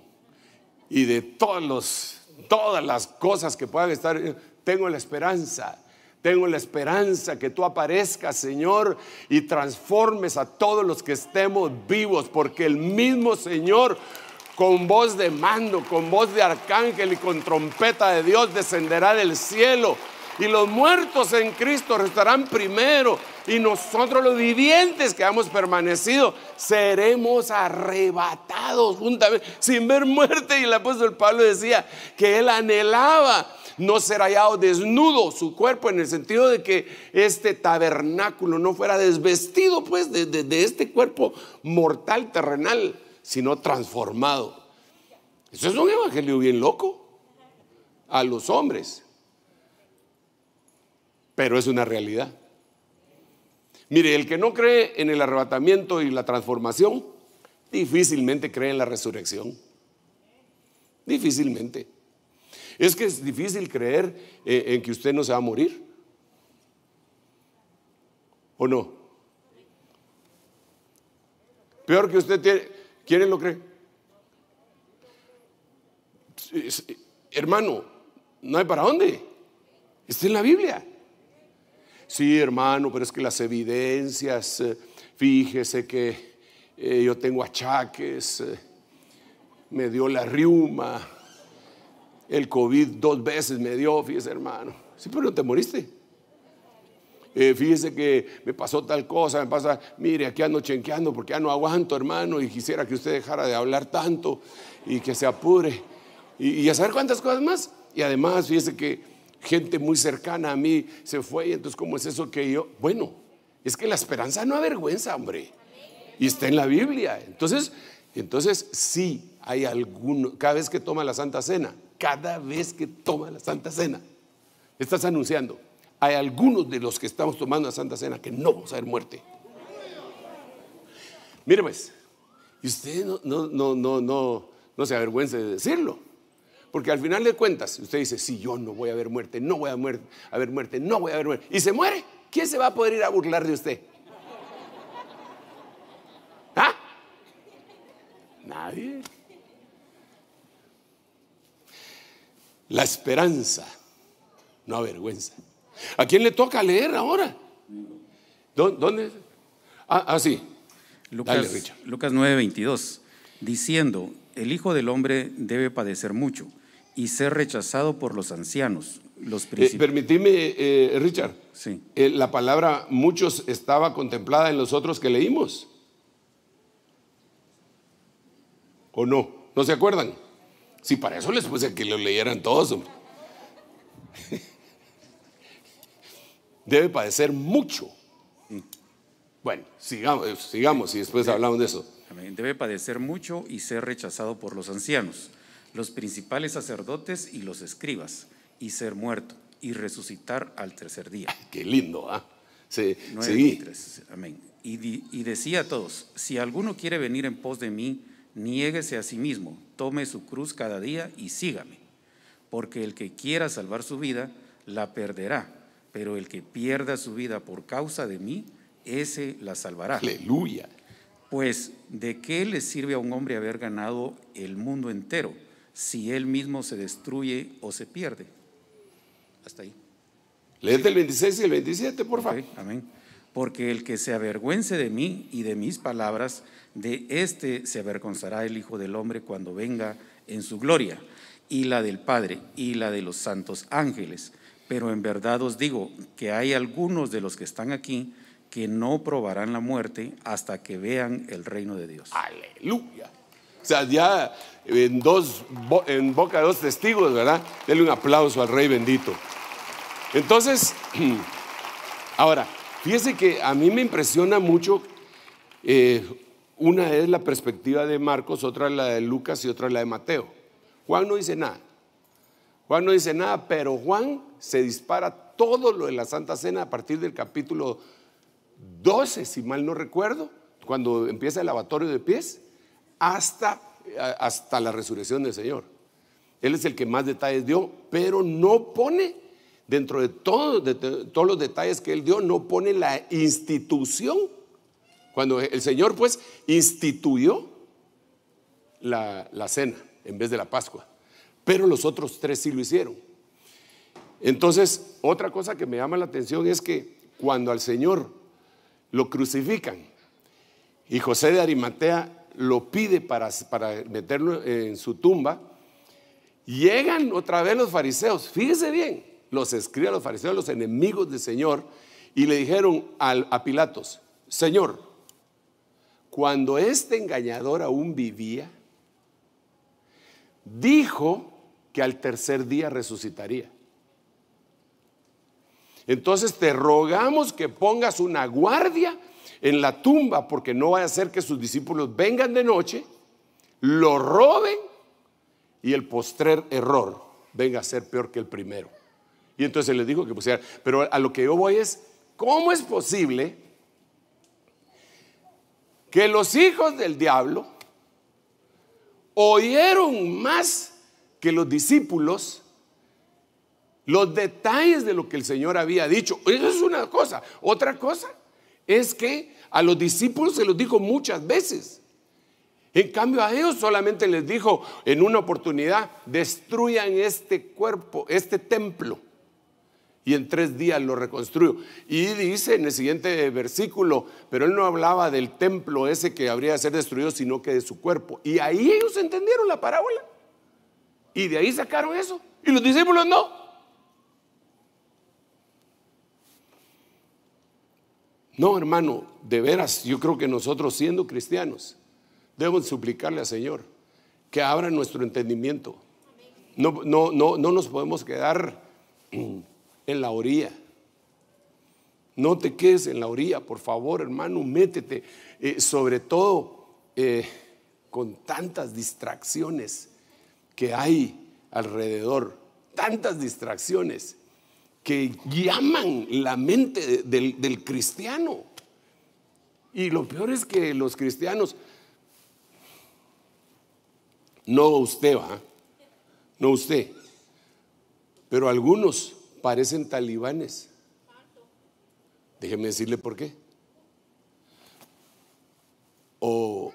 y de todas las cosas que puedan estar. Tengo la esperanza tengo la esperanza que tú aparezcas, Señor, y transformes a todos los que estemos vivos, porque el mismo Señor, con voz de mando, con voz de arcángel y con trompeta de Dios, descenderá del cielo. Y los muertos en Cristo restarán primero. Y nosotros los vivientes que hemos permanecido seremos arrebatados juntamente, sin ver muerte. Y el apóstol Pablo decía que él anhelaba no ser hallado desnudo su cuerpo en el sentido de que este tabernáculo no fuera desvestido pues de, de este cuerpo mortal terrenal, sino transformado. Eso es un evangelio bien loco a los hombres, pero es una realidad. Mire, el que no cree en el arrebatamiento y la transformación, difícilmente cree en la resurrección. Difícilmente. Es que es difícil creer eh, en que usted no se va a morir. ¿O no? Peor que usted tiene. ¿Quién lo cree? Hermano, no hay para dónde. Está en la Biblia. Sí, hermano, pero es que las evidencias, eh, fíjese que eh, yo tengo achaques, me dio la riuma el COVID dos veces me dio, fíjese hermano. Sí, pero no te moriste. Eh, fíjese que me pasó tal cosa, me pasa, mire, aquí ando chenqueando porque ya no aguanto, hermano, y quisiera que usted dejara de hablar tanto y que se apure. Y, y a saber cuántas cosas más. Y además, fíjese que gente muy cercana a mí se fue y entonces, ¿cómo es eso que yo? Bueno, es que la esperanza no avergüenza, hombre. Y está en la Biblia. Entonces, entonces, sí hay alguno, cada vez que toma la Santa Cena, cada vez que toma la Santa Cena, estás anunciando, hay algunos de los que estamos tomando la Santa Cena que no vamos a ver muerte. Mire pues, y usted no, no, no, no, no, se avergüence de decirlo. Porque al final de cuentas, usted dice, si sí, yo no voy a ver muerte, no voy a, a ver muerte, no voy a ver muerte, y se muere, ¿quién se va a poder ir a burlar de usted? La esperanza no avergüenza. ¿A quién le toca leer ahora? ¿Dónde? Ah, ah, sí. Lucas, 9, 22. Diciendo, el Hijo del Hombre debe padecer mucho y ser rechazado por los ancianos, los eh, permitime, eh, Richard. Sí. Eh, la palabra muchos estaba contemplada en los otros que leímos. ¿O no? ¿No se acuerdan? Si para eso les puse que lo leyeran todos. *laughs* Debe padecer mucho. Bueno, sigamos, sigamos y después hablamos de eso. Debe padecer mucho y ser rechazado por los ancianos, los principales sacerdotes y los escribas, y ser muerto y resucitar al tercer día. Ah, qué lindo, ¿ah? Amén. Y, y decía a todos, si alguno quiere venir en pos de mí, Niéguese a sí mismo, tome su cruz cada día y sígame, porque el que quiera salvar su vida, la perderá, pero el que pierda su vida por causa de mí, ese la salvará. Aleluya. Pues, ¿de qué le sirve a un hombre haber ganado el mundo entero si él mismo se destruye o se pierde? Hasta ahí. Léete el 26 y el 27, por favor. amén. Porque el que se avergüence de mí y de mis palabras de este se avergonzará el Hijo del Hombre cuando venga en su gloria, y la del Padre, y la de los santos ángeles. Pero en verdad os digo que hay algunos de los que están aquí que no probarán la muerte hasta que vean el reino de Dios. Aleluya. O sea, ya en, dos, en boca de dos testigos, ¿verdad? Denle un aplauso al Rey bendito. Entonces, *clears throat* ahora, fíjese que a mí me impresiona mucho eh, una es la perspectiva de Marcos, otra la de Lucas y otra la de Mateo. Juan no dice nada. Juan no dice nada, pero Juan se dispara todo lo de la Santa Cena a partir del capítulo 12, si mal no recuerdo, cuando empieza el lavatorio de pies, hasta, hasta la resurrección del Señor. Él es el que más detalles dio, pero no pone, dentro de, de todos los detalles que él dio, no pone la institución cuando el Señor pues instituyó la, cena en vez de la Pascua. Pero los otros tres sí lo hicieron. Entonces, otra cosa que me llama la atención es que cuando al Señor lo crucifican y José de Arimatea lo pide para, para meterlo en su tumba, llegan otra vez los fariseos, fíjese bien, los escribas, los fariseos, los enemigos del Señor, y le dijeron a Pilatos, Señor, cuando este engañador aún vivía, dijo que al tercer día resucitaría. Entonces te rogamos que pongas una guardia en la tumba, porque no vaya a ser que sus discípulos vengan de noche, lo roben y el postrer error venga a ser peor que el primero. Y entonces le dijo que pusieran, pero a lo que yo voy es, ¿cómo es posible que los hijos del diablo oyeron más que los discípulos los detalles de lo que el Señor había dicho. Eso es una cosa. Otra cosa es que a los discípulos se los dijo muchas veces. En cambio a ellos solamente les dijo en una oportunidad, destruyan este cuerpo, este templo y en tres días lo reconstruyó Y dice en el siguiente versículo, pero él no hablaba del templo ese que habría de ser destruido, sino que de su cuerpo. Y ahí ellos entendieron la parábola. Y de ahí sacaron eso. Y los discípulos no. No, hermano, de veras, yo creo que nosotros siendo cristianos debemos suplicarle al Señor que abra nuestro entendimiento. No, no, no, no nos podemos quedar *clears throat* en la orilla. No te quedes en la orilla, por favor, hermano, métete. Eh, sobre todo eh, con tantas distracciones que hay alrededor, tantas distracciones que llaman la mente del, del cristiano. Y lo peor es que los cristianos, no usted va, no usted, pero algunos parecen talibanes. Déjeme decirle por qué. O,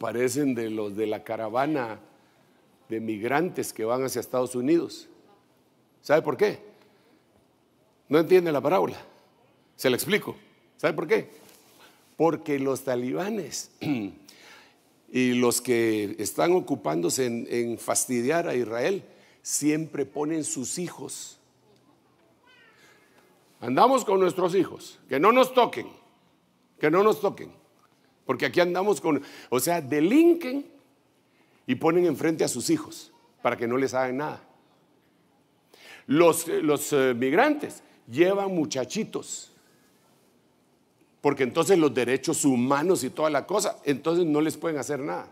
parecen de los de la caravana de migrantes que van hacia Estados Unidos. ¿Sabe por qué? No entiende la parábola. Se la explico. ¿Sabe por qué? Porque los talibanes *clears throat* y los que están ocupándose en, fastidiar a Israel siempre ponen sus hijos andamos con nuestros hijos, que no nos toquen, que no nos toquen, porque aquí andamos con, o sea, delinquen y ponen enfrente a sus hijos para que no les hagan nada. Los, eh, eh, migrantes llevan muchachitos, porque entonces los derechos humanos y toda la cosa, entonces no les pueden hacer nada.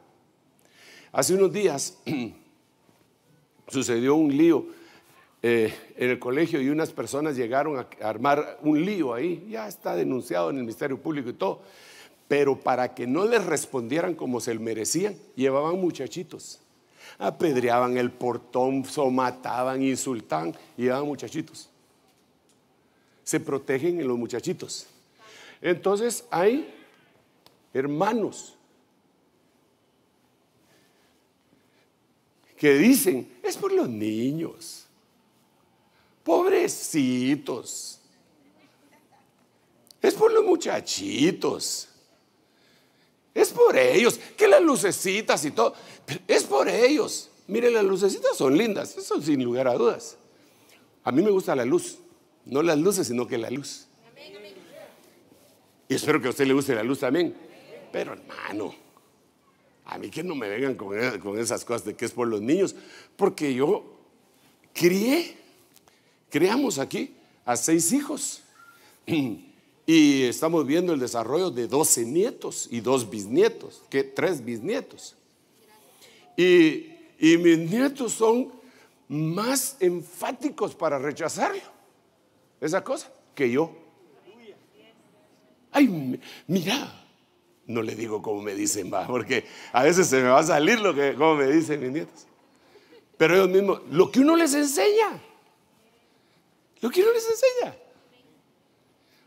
Hace unos días *clears throat* sucedió un lío eh, en el colegio y unas personas llegaron a armar un lío ahí, ya está denunciado en el Ministerio Público y todo, pero para que no les respondieran como se merecían, llevaban muchachitos, apedreaban el portón, mataban, insultaban, llevaban muchachitos. Se protegen en los muchachitos. Entonces hay hermanos que dicen, es por los niños Pobrecitos. Es por los muchachitos. Es por ellos. Que las lucecitas y todo. es por ellos. Miren, las lucecitas son lindas. Eso sin lugar a dudas. A mí me gusta la luz. No las luces, sino que la luz. Y espero que a usted le guste la luz también. Pero hermano, a mí que no me vengan con, con esas cosas de que es por los niños. Porque yo crié Creamos aquí a seis hijos *clears throat* y estamos viendo el desarrollo de doce nietos y dos bisnietos, que tres bisnietos. Y, mis nietos son más enfáticos para rechazarlo, esa cosa, que yo. Ay, mira, no le digo cómo me dicen, va, porque a veces se me va a salir lo que como me dicen mis nietos. Pero ellos mismos, lo que uno les enseña. Lo que no les enseña.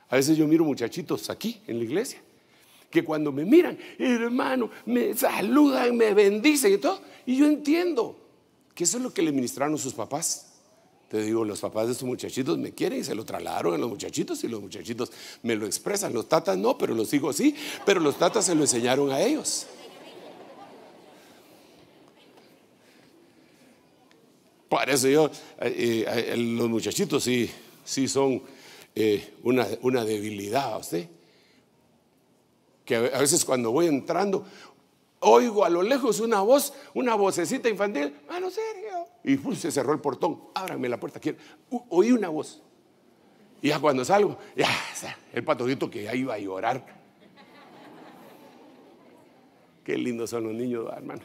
A veces yo miro muchachitos aquí en la iglesia, que cuando me miran, hermano, me saludan, me bendicen y todo. Y yo entiendo que eso es lo que le ministraron sus papás. Te digo, los papás de estos muchachitos me quieren y se lo trasladaron a los muchachitos y los muchachitos me lo expresan. Los tatas no, pero los hijos sí, pero los tatas se lo enseñaron a ellos. Parece yo, eh, eh, los muchachitos sí, sí son eh, una, una, debilidad, ¿usted? Que a veces cuando voy entrando, oigo a lo lejos una voz, una vocecita infantil, mano Sergio Y se cerró el portón, ábrame la puerta, oí una voz. Y ya cuando salgo, ya, el patodito que ya iba a llorar. Qué lindos son los niños, hermano.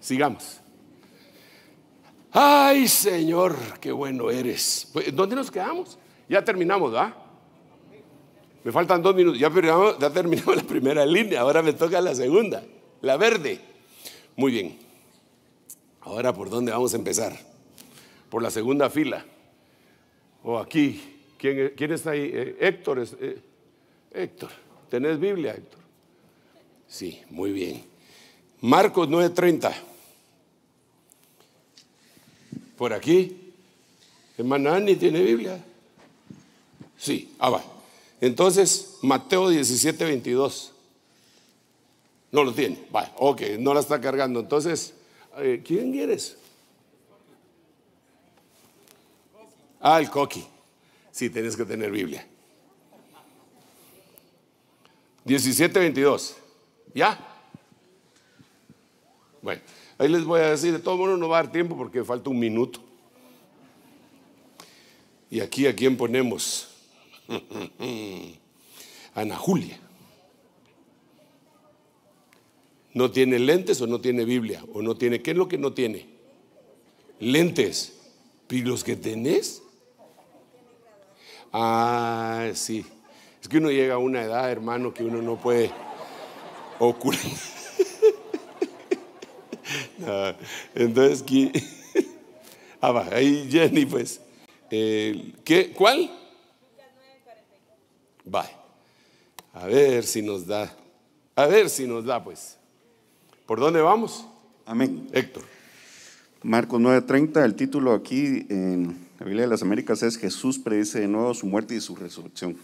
Sigamos. Ay, Señor, qué bueno eres. Pues, ¿Dónde nos quedamos? Ya terminamos, ¿va? Me faltan dos minutos. Ya terminamos, la primera línea. Ahora me toca la segunda, la verde. Muy bien. Ahora, ¿por dónde vamos a empezar? Por la segunda fila. O aquí. ¿Quién, está ahí? Eh, Héctor. Eh, Héctor. ¿Tenés Biblia, Héctor? Sí, muy bien. Marcos 9:30 por aquí. Hermana ni ¿tiene Biblia? Sí, ah, va. Entonces, Mateo 17, 22. No lo tiene. Va, ok, no la está cargando. Entonces, eh, ¿quién eres? Ah, el coqui. Sí, tienes que tener Biblia. 1722, ¿Ya? Bueno. Ahí les voy a decir, de todo modo no va a dar tiempo porque falta un minuto. ¿Y aquí a quién ponemos? *laughs* Ana Julia. ¿No tiene lentes o no tiene Biblia? ¿O no tiene? ¿Qué es lo que no tiene? Lentes. ¿Y los que tenés? Ah, sí. Es que uno llega a una edad, hermano, que uno no puede ocultar. *laughs* Ah, entonces, *laughs* ah, ahí Jenny, pues. ¿qué? ¿Cuál? Va. A ver si nos da. A ver si nos da, pues. ¿Por dónde vamos? Amén. Héctor. Marcos 9:30, el título aquí en la Biblia de las Américas es Jesús predice de nuevo su muerte y su resurrección.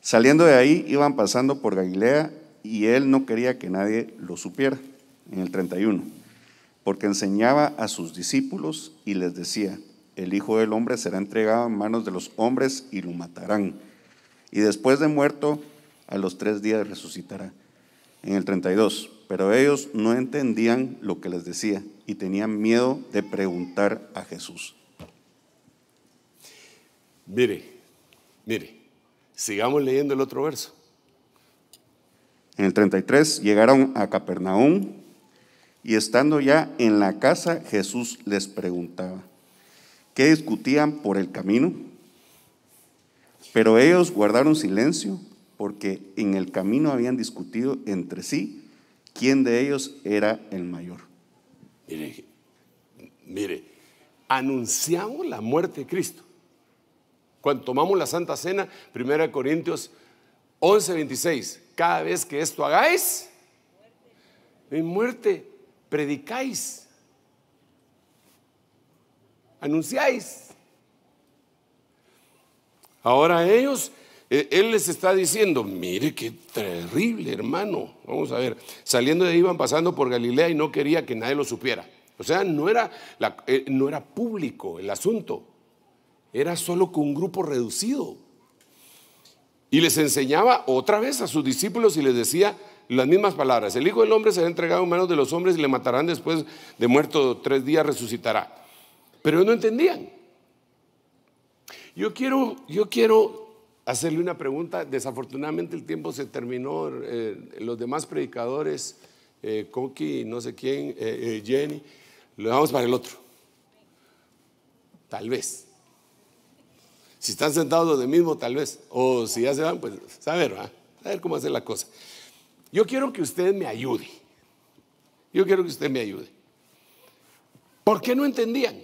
Saliendo de ahí iban pasando por Galilea y él no quería que nadie lo supiera en el 31, porque enseñaba a sus discípulos y les decía, el Hijo del Hombre será entregado en manos de los hombres y lo matarán. Y después de muerto, a los tres días resucitará. En el 32, pero ellos no entendían lo que les decía y tenían miedo de preguntar a Jesús. Mire, mire, sigamos leyendo el otro verso. En el 33 llegaron a Capernaum y estando ya en la casa, Jesús les preguntaba, ¿qué discutían por el camino? Pero ellos guardaron silencio porque en el camino habían discutido entre sí quién de ellos era el mayor. Mire, mire, anunciamos la muerte de Cristo. Cuando tomamos la Santa Cena, 1 Corintios 11, 26, cada vez que esto hagáis, en muerte predicáis, anunciáis. Ahora ellos, e, él les está diciendo, mire qué terrible hermano. Vamos a ver, saliendo de ahí iban pasando por Galilea y no quería que nadie lo supiera. O sea, no era, eh, no era público el asunto, era solo con un grupo reducido. Y les enseñaba otra vez a sus discípulos y les decía, las mismas palabras, el Hijo del Hombre será entregado en manos de los hombres y le matarán después de muerto tres días, resucitará. Pero no entendían. Yo quiero, yo quiero hacerle una pregunta. Desafortunadamente el tiempo se terminó. Eh, los demás predicadores, eh, Coqui, no sé quién, eh, eh, Jenny, lo vamos para el otro. Tal vez. Si están sentados de mismo, tal vez. O si ya se van, pues saber, a ver cómo hacer la cosa. Yo quiero que usted me ayude. Yo quiero que usted me ayude. ¿Por qué no entendían?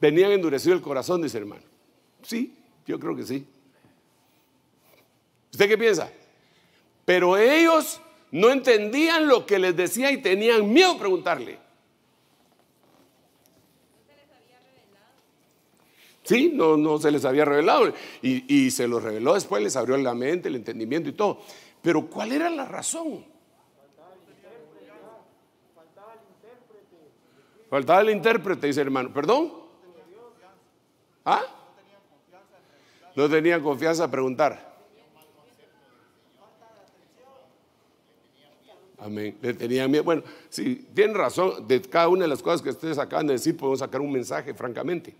Venían endurecido el corazón, dice hermano. Sí, yo creo que sí. ¿Usted qué piensa? Pero ellos no entendían lo que les decía y tenían miedo preguntarle. Sí, no, se les había revelado. Y, se los reveló después, les abrió la mente, el entendimiento y todo. Pero ¿cuál era la razón? Faltaba el intérprete. Faltaba el intérprete, dice hermano. ¿Perdón? ¿Ah? No tenían confianza a preguntar. Amén. Le tenían miedo. Bueno, si tienen razón, de cada una de las cosas que ustedes acaban de decir, podemos sacar un mensaje, francamente.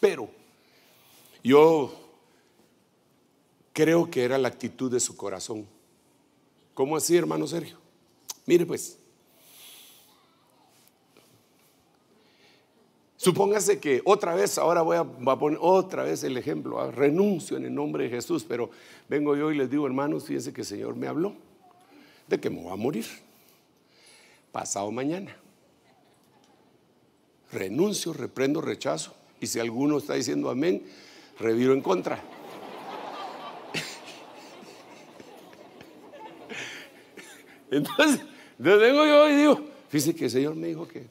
Pero yo creo que era la actitud de su corazón. ¿Cómo así, hermano Sergio? Mire pues, supóngase que otra vez, ahora voy a, poner otra vez el ejemplo, ah, renuncio en el nombre de Jesús, pero vengo yo y les digo, hermanos, fíjense que el Señor me habló de que me voy a morir pasado mañana. Renuncio, reprendo, rechazo. Y si alguno está diciendo amén, reviro en contra. Entonces, entonces vengo yo y digo, fíjese que el Señor me dijo que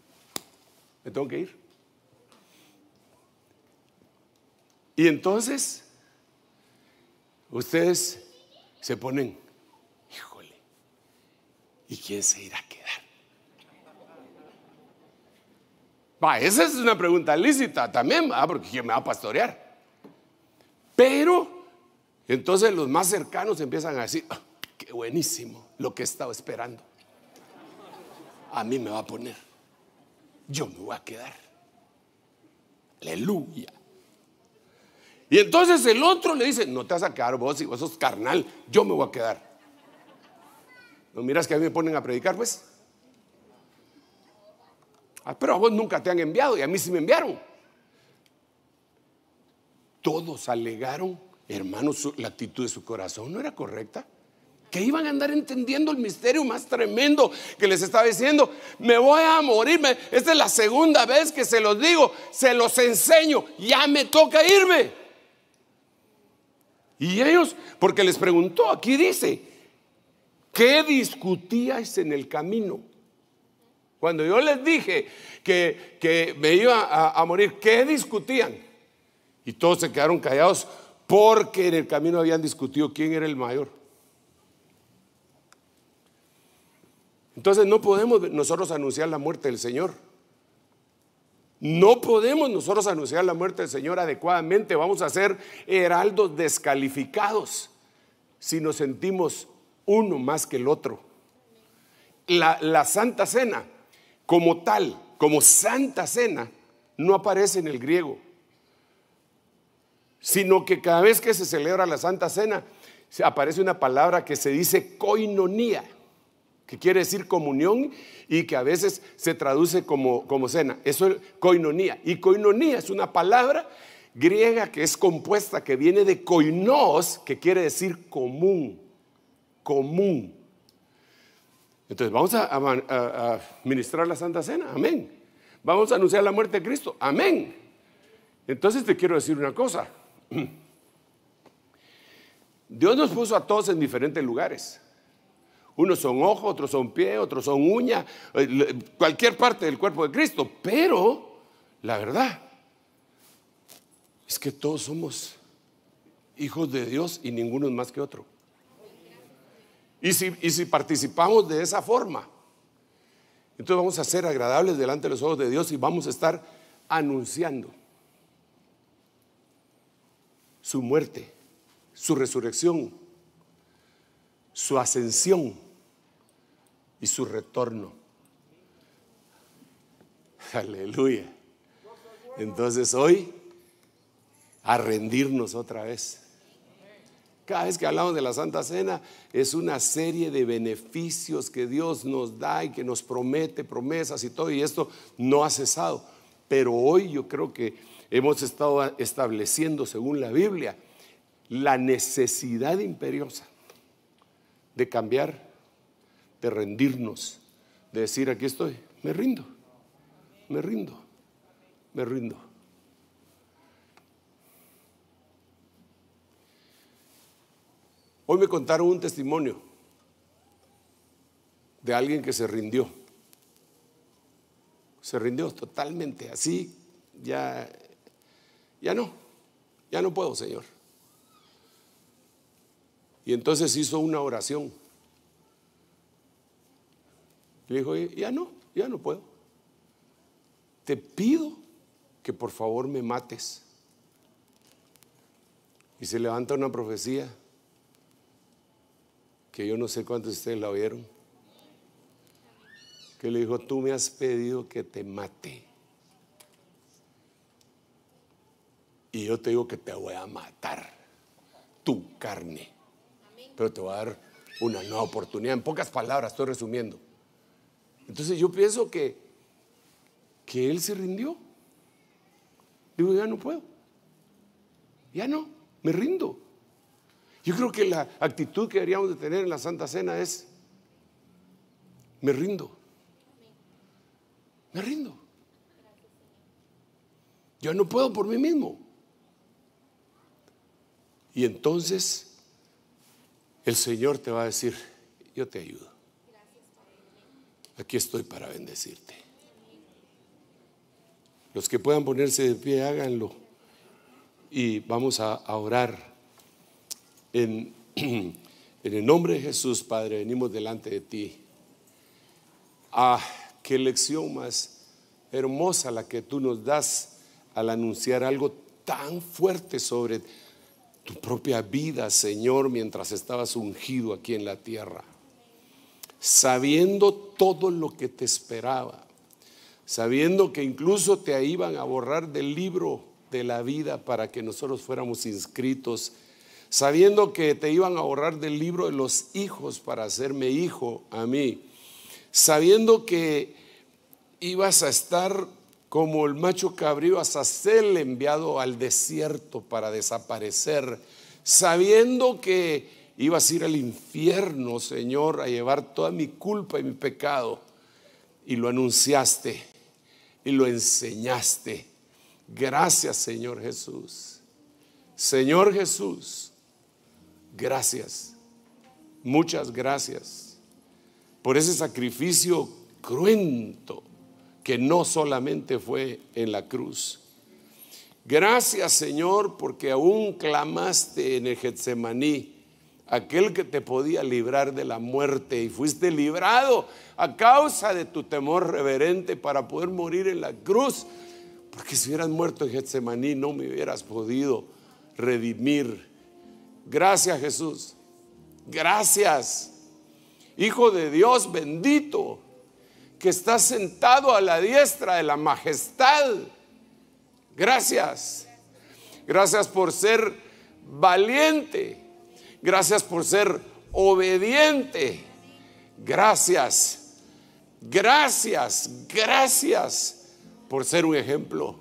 me tengo que ir. Y entonces, ustedes se ponen, híjole, ¿y quién se irá a quedar? Va, esa es una pregunta lícita también, ¿ah? porque ¿quién me va a pastorear? Pero entonces los más cercanos empiezan a decir, ah, qué buenísimo lo que he estado esperando. A mí me va a poner. Yo me voy a quedar. Aleluya. Y entonces el otro le dice, no te vas a quedar vos, y vos sos carnal, yo me voy a quedar. ¿No miras que a mí me ponen a predicar, pues? Ah, pero a vos nunca te han enviado y a mí sí me enviaron. Todos alegaron, hermanos, la actitud de su corazón no era correcta. Que iban a andar entendiendo el misterio más tremendo que les estaba diciendo. Me voy a morir. Esta es la segunda vez que se los digo. Se los enseño. Ya me toca irme. Y ellos, porque les preguntó, aquí dice, ¿qué discutíais en el camino? Cuando yo les dije que, me iba a, a, morir, ¿qué discutían? Y todos se quedaron callados porque en el camino habían discutido quién era el mayor. Entonces no podemos nosotros anunciar la muerte del Señor. No podemos nosotros anunciar la muerte del Señor adecuadamente. Vamos a ser heraldos descalificados si nos sentimos uno más que el otro. La, la Santa Cena, como tal, como Santa Cena, no aparece en el griego sino que cada vez que se celebra la Santa Cena aparece una palabra que se dice coinonía, que quiere decir comunión y que a veces se traduce como, como cena. Eso es coinonía. Y coinonía es una palabra griega que es compuesta, que viene de koinos, que quiere decir común, común. Entonces vamos a, ministrar la Santa Cena, amén. Vamos a anunciar la muerte de Cristo, amén. Entonces te quiero decir una cosa, *clears throat* Dios nos puso a todos en diferentes lugares. Unos son ojo, otros son pie, otros son uña, eh, cualquier parte del cuerpo de Cristo. Pero la verdad es que todos somos hijos de Dios y ninguno es más que otro. Y si, y si participamos de esa forma, entonces vamos a ser agradables delante de los ojos de Dios y vamos a estar anunciando su muerte, su resurrección, su ascensión y su retorno. Aleluya. Entonces hoy a rendirnos otra vez. Cada vez que hablamos de la Santa Cena es una serie de beneficios que Dios nos da y que nos promete promesas y todo, y esto no ha cesado. Pero hoy yo creo que hemos estado estableciendo, según la Biblia, la necesidad imperiosa de cambiar, de rendirnos, de decir, aquí estoy, me rindo, me rindo, me rindo. Hoy me contaron un testimonio de alguien que se rindió. Se rindió totalmente, así ya ya no, ya no puedo, Señor. Y entonces hizo una oración. Le dijo, ya no, ya no puedo. Te pido que por favor me mates. Y se levanta una profecía que yo no sé cuántos de ustedes la vieron, que le dijo, tú me has pedido que te mate. Y yo te digo que te voy a matar, tu carne. Pero te voy a dar una nueva oportunidad. En pocas palabras, estoy resumiendo. Entonces yo pienso que, que él se rindió. Digo, ya no puedo. Ya no, me rindo. Yo creo que la actitud que deberíamos de tener en la Santa Cena es, me rindo. Me rindo. Yo no puedo por mí mismo. Y entonces el Señor te va a decir, yo te ayudo. Aquí estoy para bendecirte. Los que puedan ponerse de pie, háganlo. Y vamos a, orar. En, *clears throat* en, el nombre de Jesús, Padre, venimos delante de ti. Ah, qué lección más hermosa la que tú nos das al anunciar algo tan fuerte sobre ti tu propia vida, Señor, mientras estabas ungido aquí en la tierra, sabiendo todo lo que te esperaba, sabiendo que incluso te iban a borrar del libro de la vida para que nosotros fuéramos inscritos, sabiendo que te iban a borrar del libro de los hijos para hacerme hijo a mí, sabiendo que ibas a estar como el macho cabrío Azazel enviado al desierto para desaparecer, sabiendo que ibas a ir al infierno, Señor, a llevar toda mi culpa y mi pecado. Y lo anunciaste y lo enseñaste. Gracias, Señor Jesús. Señor Jesús, gracias. Muchas gracias por ese sacrificio cruento que no solamente fue en la cruz. Gracias Señor porque aún clamaste en el Getsemaní, aquel que te podía librar de la muerte y fuiste librado a causa de tu temor reverente para poder morir en la cruz. Porque si hubieras muerto en Getsemaní no me hubieras podido redimir. Gracias Jesús. Gracias. Hijo de Dios bendito que está sentado a la diestra de la majestad. Gracias. Gracias por ser valiente. Gracias por ser obediente. Gracias. Gracias. Gracias por ser un ejemplo.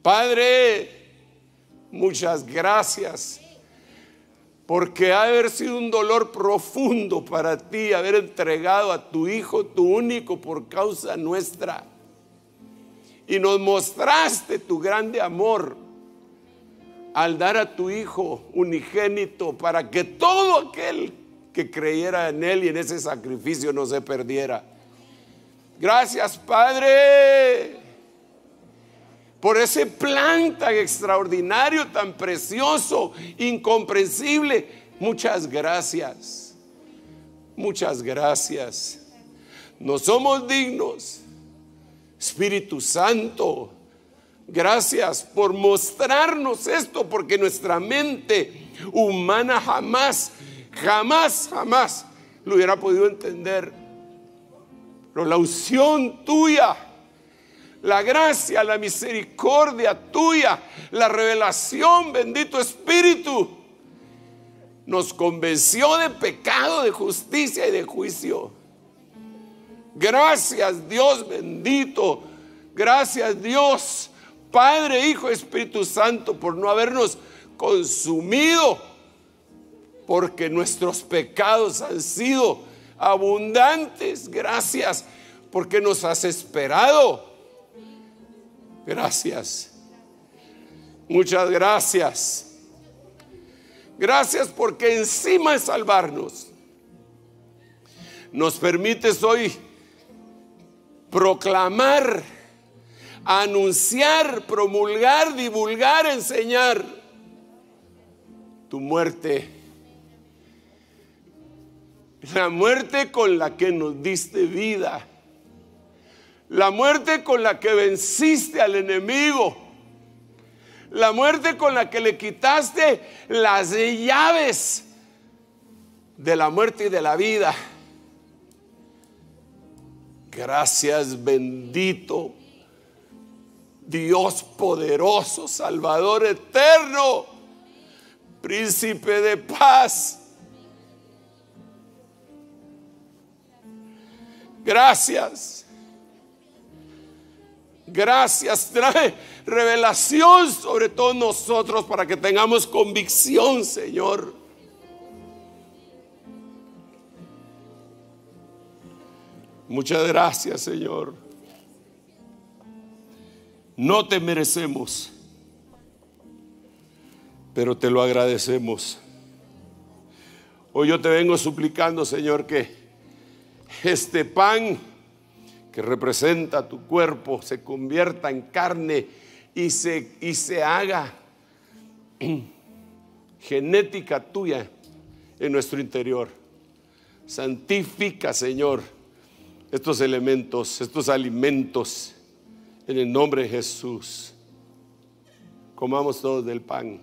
Padre, muchas gracias porque ha haber sido un dolor profundo para ti haber entregado a tu Hijo, tu único, por causa nuestra. Y nos mostraste tu grande amor al dar a tu Hijo unigénito para que todo aquel que creyera en Él y en ese sacrificio no se perdiera. Gracias, Padre por ese plan tan extraordinario, tan precioso, incomprensible. Muchas gracias. Muchas gracias. No somos dignos. Espíritu Santo, gracias por mostrarnos esto, porque nuestra mente humana jamás, jamás, jamás lo hubiera podido entender. Pero la unción tuya la gracia, la misericordia tuya, la revelación, bendito Espíritu. Nos convenció de pecado, de justicia y de juicio. Gracias Dios bendito. Gracias Dios, Padre, Hijo, Espíritu Santo, por no habernos consumido, porque nuestros pecados han sido abundantes. Gracias porque nos has esperado Gracias. Muchas gracias. Gracias porque encima de salvarnos, nos permites hoy proclamar, anunciar, promulgar, divulgar, enseñar tu muerte. La muerte con la que nos diste vida. La muerte con la que venciste al enemigo. La muerte con la que le quitaste las llaves de la muerte y de la vida. Gracias bendito Dios poderoso, Salvador eterno, príncipe de paz. Gracias gracias, trae revelación sobre todos nosotros para que tengamos convicción, Señor. Muchas gracias, Señor. No te merecemos, pero te lo agradecemos. Hoy yo te vengo suplicando, Señor, que este pan que representa tu cuerpo se convierta en carne y se, y se haga *clears throat* genética tuya en nuestro interior. Santifica, Señor, estos elementos, estos alimentos, en el nombre de Jesús. Comamos todos del pan.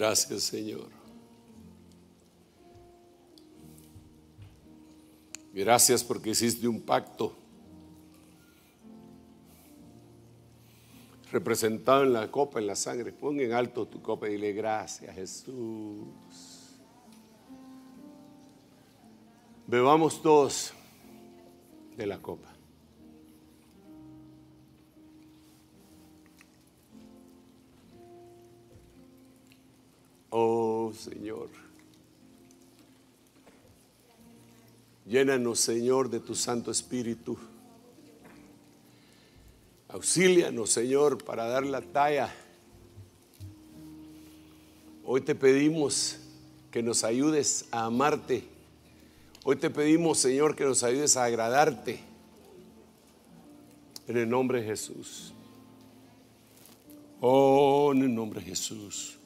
Gracias, Señor. Gracias porque hiciste un pacto representado en la copa, en la sangre. Ponga en alto tu copa y dile gracias, Jesús. Bebamos todos de la copa. Señor. Llénanos, Señor, de tu Santo Espíritu. Auxílianos, Señor, para dar la talla. Hoy te pedimos que nos ayudes a amarte. Hoy te pedimos, Señor, que nos ayudes a agradarte. En el nombre de Jesús. Oh, en el nombre de Jesús.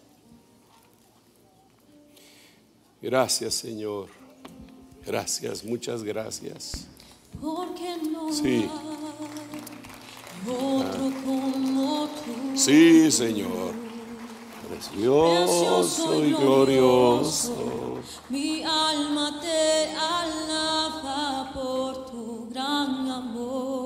Gracias, Señor. Gracias, muchas gracias. Porque no sí. otro como tú. Sí, Señor. Precioso y glorioso. Mi alma te alaba por tu gran amor.